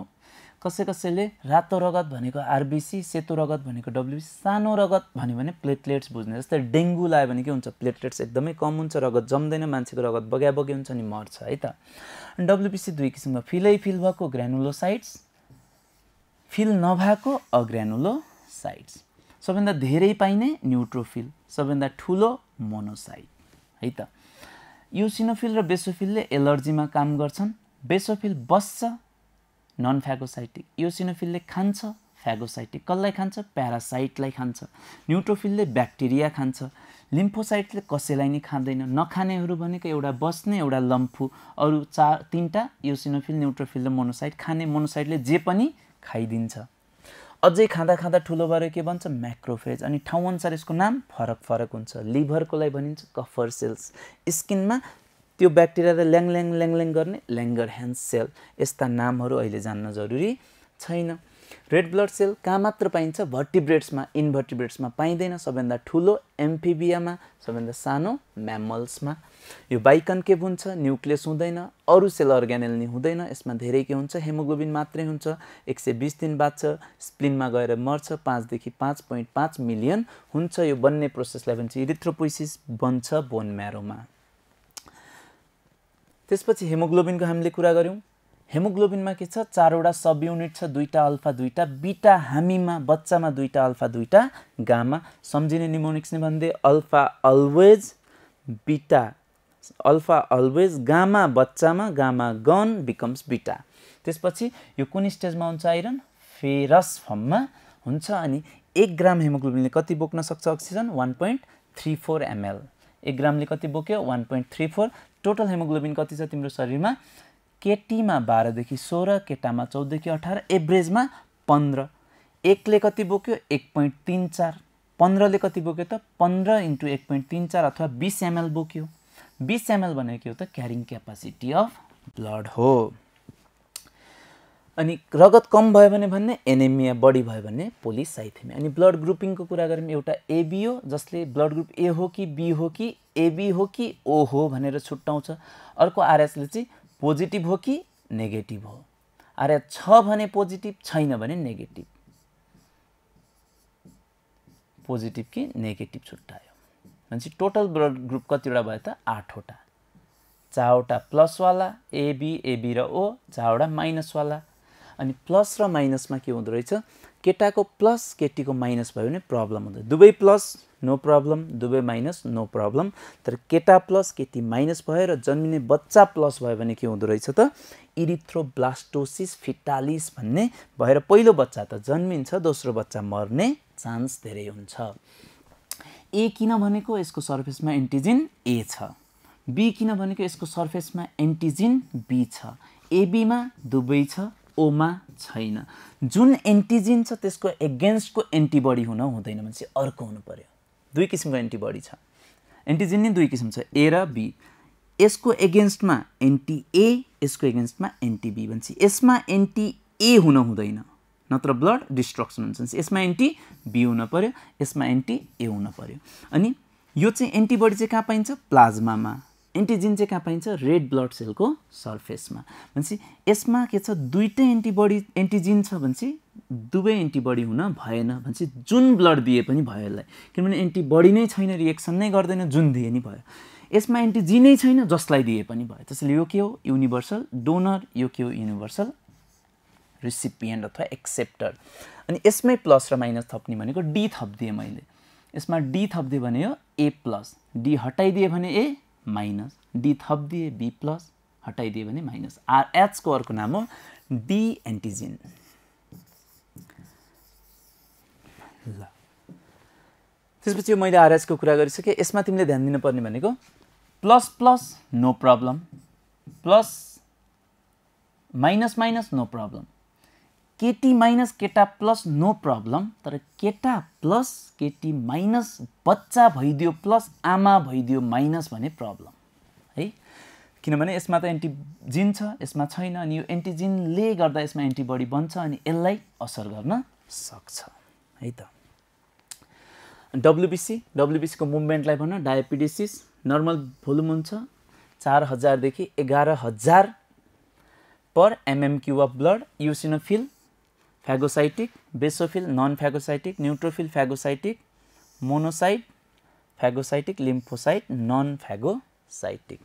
कसै कसैले रातो रगत भनेको आरबिसी सेतो रगत भनेको डब्लुबिसी सानो रगत भन्यो भने प्लेटलेट्स बुझ्ने जस्तै डेङ्गु लगायो भने के हुन्छ प्लेटलेट्स एकदमै कम हुन्छ रगत जम्दैन मान्छेको रगत बग्या बगे हुन्छ नि मर्छ है त डब्लुबिसी दुई किसिमको फिलै फिल भएको ग्रानुलोसाइट्स फिल नभएको साइड्स सबभन्दा धेरै पाइने न्युट्रोफिल सबभन्दा ठुलो मोनोसाइट है त युसिनोफिल र बेसोफिलले एलर्जीमा काम गर्छन् बेसोफिल बस्छ नन फ्यागोसाइटिक यो सिनोफिलले खान्छ फ्यागोसाइटिक कसलाई खान्छ प्यारासाइटलाई खान्छ न्युट्रोफिलले ब्याक्टेरिया खान्छ लिम्फोसाइटले कसैलाई नै खाँदैन नखानेहरू भनेको एउटा बस्ने एउटा लम्फू अरू चार तिनवटा यो सिनोफिल न्युट्रोफिल र मोनोसाइट खाने मोनोसाइटले जे पनि खाइदिन्छ अझै खाँदा खाँदा ठुलो भएर के भन्छ म्याक्रोफेज अनि ठाउँअनुसार यसको नाम फरक फरक हुन्छ लिभरकोलाई भनिन्छ कफर सेल्स स्किनमा त्यो ब्याक्टेरियालाई ल्याङ ल्याङ ल्याङ ल्याङ गर्ने ल्याङ्गर ह्यान्ड सेल यस्ता नामहरू अहिले जान्न जरुरी छैन रेड ब्लड सेल कहाँ मात्र पाइन्छ भर्टिब्रेड्समा इन्भर्टिब्रेट्समा पाइँदैन सबैभन्दा ठुलो एम्फिबियामा सबैभन्दा सानो म्यामल्समा यो बाइकन केप हुन्छ न्युक्लियस हुँदैन अरू सेल अर्ग्यानेल नि हुँदैन यसमा धेरै के हुन्छ हेमोग्लोबिन मात्रै हुन्छ एक सय बिस दिन बाँच्छ स्प्लिनमा गएर मर्छ पाँचदेखि पाँच पोइन्ट पाँच मिलियन हुन्छ यो बन्ने प्रोसेसलाई भन्छ इरिथ्रोपोइसिस बन्छ बोन म्यारोमा त्यसपछि हेमोग्लोबिनको हामीले कुरा गऱ्यौँ हेमोग्लोबिनमा के छ चारवटा सब युनिट छ दुईवटा अल्फा दुईवटा बिटा हामीमा बच्चामा दुईवटा अल्फा दुईवटा गामा सम्झिने निमोनिक्स नै भन्दै alpha always beta alpha always gamma बच्चामा गामा गन बिकम्स बिटा त्यसपछि यो कुन स्टेजमा हुन्छ आइरन फेरस फर्ममा हुन्छ अनि एक ग्राम हेमोग्लोबिनले कति बोक्न सक्छ oxygen one point three four ml एक ग्रामले कति बोक्यो one point three four total haemoglobin कति छ तिम्रो शरीरमा केटीमा बाह्रदेखि सोह्र केटामा चौधदेखि अठार एभरेजमा पन्ध्र एकले कति बोक्यो एक पोइन्ट तिन चार पन्ध्रले कति बोक्यो त पन्ध्र इन्टु एक पोइन्ट तिन चार अथवा बिस एमएल बोक्यो बिस एमएल भनेको के हो त क्यारिङ क्यापासिटी अफ ब्लड हो अनि रगत कम भयो भने भन्ने एनेमिया बढी भयो भने पोलिसाइथेमिया अनि ब्लड ग्रुपिङको कुरा गऱ्यौँ एउटा एबी हो जसले ब्लड ग्रुप ए हो कि बी हो कि एबी हो कि ओ हो भनेर छुट्टाउँछ अर्को आरएचले चाहिँ पोजिटिभ हो कि नेगेटिभ हो आरएच छ भने पोजिटिभ छैन भने नेगेटिभ पोजिटिभ कि नेगेटिभ छुट्टायो भनेपछि टोटल ब्लड ग्रुप कतिवटा भयो त आठवटा चारवटा प्लसवाला एबी एबी र ओ चारवटा माइनसवाला अनि प्लस र माइनसमा के हुँदो रहेछ केटाको प्लस केटीको माइनस भयो भने प्रब्लम हुँदैन दुवै प्लस नो प्रब्लम दुवै माइनस नो प्रब्लम तर केटा प्लस केटी माइनस भयो र जन्मिने बच्चा प्लस भयो भने के हुँदो रहेछ त इरिथ्रो ब्लास्टोसिस फिटालिस भन्ने भएर पहिलो बच्चा त जन्मिन्छ दोस्रो बच्चा मर्ने चान्स धेरै हुन्छ ए किन भनेको यसको सर्फेसमा एन्टिजिन ए छ बी किन भनेको यसको सर्फेसमा एन्टिजिन बी छ एबीमा दुवै छ ओमा छैन जुन एन्टिजिन छ त्यसको एगेन्स्टको एन्टिबडी हुन हुँदैन मान्छे अर्को हुनु पऱ्यो दुई किसिमको एन्टिबडी छ एन्टिजिन नै दुई किसिम छ ए र बी यसको एगेन्स्टमा एन्टिए यसको एगेन्स्टमा एन्टिबी भन्छ यसमा एन्टी ए हुन हुँदैन नत्र ब्लड डिस्ट्रक्सन हुन्छ यसमा एन्टी बी हुन पऱ्यो यसमा एन्टी ए हुन पऱ्यो अनि यो चाहिँ एन्टिबडी चाहिँ कहाँ पाइन्छ प्लाज्मामा एन्टिजिन चाहिँ कहाँ पाइन्छ रेड ब्लड सेलको सर्फेसमा भनेपछि यसमा के छ दुइटै एन्टिबडी एन्टिजिन छ भनेपछि दुवै एन्टिबडी हुन भएन भनेपछि जुन ब्लड दिए पनि भयो यसलाई किनभने एन्टिबडी नै छैन रिएक्सन नै गर्दैन जुन दिए नि भयो यसमा एन्टिजिनै छैन जसलाई दिए पनि भयो त्यसैले यो के हो युनिभर्सल डोनर यो के हो युनिभर्सल रिसिपिएन्ट अथवा एक्सेप्टर अनि यसमै प्लस र माइनस थप्ने भनेको डी थपिदिएँ मैले यसमा डी थपिदिएँ भने हो ए प्लस डी हटाइदिएँ भने ए माइनस डी थपिदिए बी प्लस हटाइदियो भने माइनस आरएचको अर्को नाम हो डी एन्टिजेन ल त्यसपछि यो मैले आरएचको कुरा गरिसकेँ यसमा तिमीले ध्यान दिनुपर्ने भनेको plus plus no problem plus minus minus no problem केटी माइनस केटा प्लस नो प्रब्लम तर केटा प्लस केटी माइनस बच्चा भइदियो प्लस आमा भइदियो माइनस भने प्रब्लम है किनभने यसमा त एन्टिजिन छ यसमा छैन अनि यो एन्टिजिनले गर्दा यसमा एन्टिबडी बन्छ अनि यसलाई असर गर्न सक्छ है त डब्लुबिसी डब्लुबिसीको मुभमेन्टलाई भनौँ डायबिटिसिस नर्मल भोल्युम हुन्छ चार हजारदेखि एघार हजार per MMQ of blood eosinophil phagocytic basophil non phagocytic neutrophil phagocytic monocyte phagocytic lymphocyte non phagocytic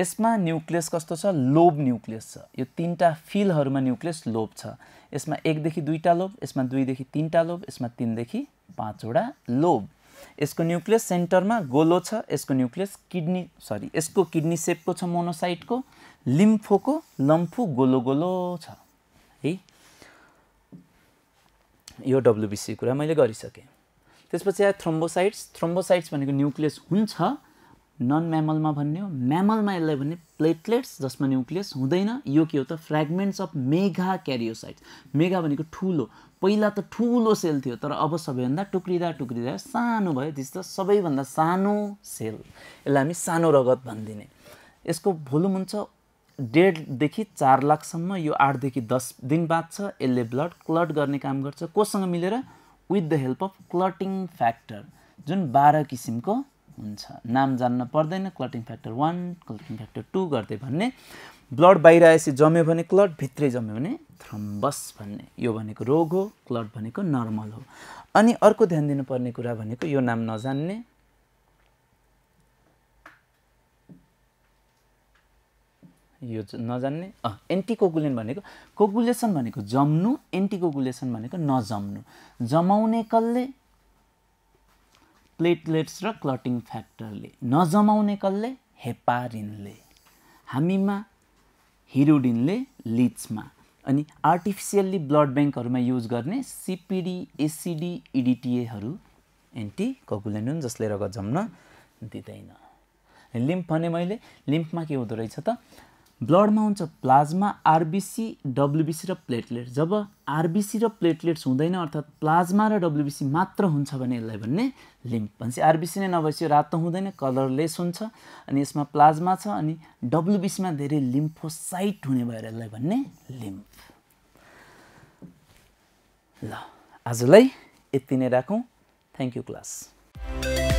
यसमा न्युक्लियस कस्तो छ लोब न्युक्लियस छ यो तिनवटा फिलहरूमा न्युक्लियस लोब छ यसमा एकदेखि दुईवटा लोभ यसमा दुईदेखि तिनवटा लोभ यसमा तिनदेखि पाँचवटा लोभ यसको न्युक्लियस सेन्टरमा गोलो छ यसको न्युक्लियस किडनी सरी यसको किडनी सेपको छ मोनोसाइटको लिम्फोको लम्फु गोलो गोलो छ यो डब्लुबिसी कुरा मैले गरिसकेँ त्यसपछि आयो थ्रोम्बोसाइट्स थ्रोम्बोसाइट्स भनेको न्युक्लियस हुन्छ नन म्यामलमा भन्यो म्यामलमा यसलाई भन्ने प्लेटलेट्स जसमा न्युक्लियस हुँदैन यो के हो त fragments of megakaryocytes mega भनेको ठुलो पहिला त ठुलो सेल थियो तर अब सबैभन्दा टुक्रिँदा टुक्रिँदा सानो भयो दिस त सबैभन्दा सानो सेल यसलाई हामी सानो रगत भनिदिने यसको भोलुम हुन्छ डेढदेखि चार लाखसम्म यो आठदेखि दस दिन बाद छ यसले ब्लड क्लट गर्ने काम गर्छ कोसँग मिलेर with the help of clotting factor जुन बाह्र किसिमको हुन्छ नाम जान्न पर्दैन clotting factor one clotting factor two गर्दै भन्ने ब्लड बाहिर आएपछि जम्यो भने क्लट भित्रै जम्यो भने थ्रम्बस भन्ने यो भनेको रोग हो क्लट भनेको नर्मल हो अनि अर्को ध्यान दिनुपर्ने कुरा भनेको यो नाम नजान्ने यो नजान्ने एन्टिकोकुलेन्ट भनेको कोकुलेसन भनेको जम्नु एन्टिकोगुलेसन भनेको नजम्नु जमाउने कसले प्लेटलेट्स र क्लटिङ फ्याक्टरले नजमाउने कसले हेपारिनले हामीमा हिरोडिनले लिचमा अनि आर्टिफिसियल्ली ब्लड ब्याङ्कहरूमा युज गर्ने सिपिडी एसिडी इडिटिएहरू एन्टी कोकुलेन्ट हुन् जसले रगत जम्न दिँदैन लिम्फ भने मैले लिम्फमा के हुँदो रहेछ त ब्लडमा हुन्छ प्लाज्मा आरबिसी डब्लुबिसी र प्लेटलेट जब आरबिसी र प्लेटलेट्स हुँदैन अर्थात् प्लाज्मा र डब्लुबिसी मात्र हुन्छ भने यसलाई भन्ने लिम्फ भनेपछि आरबिसी नै नभएपछि रातो हुँदैन कलरलेस हुन्छ अनि यसमा प्लाज्मा छ अनि डब्लुबिसीमा धेरै लिम्फोसाइट हुने भएर यसलाई भन्ने लिम्फ ल आजलाई यति नै राखौँ थ्याङ्क यू क्लास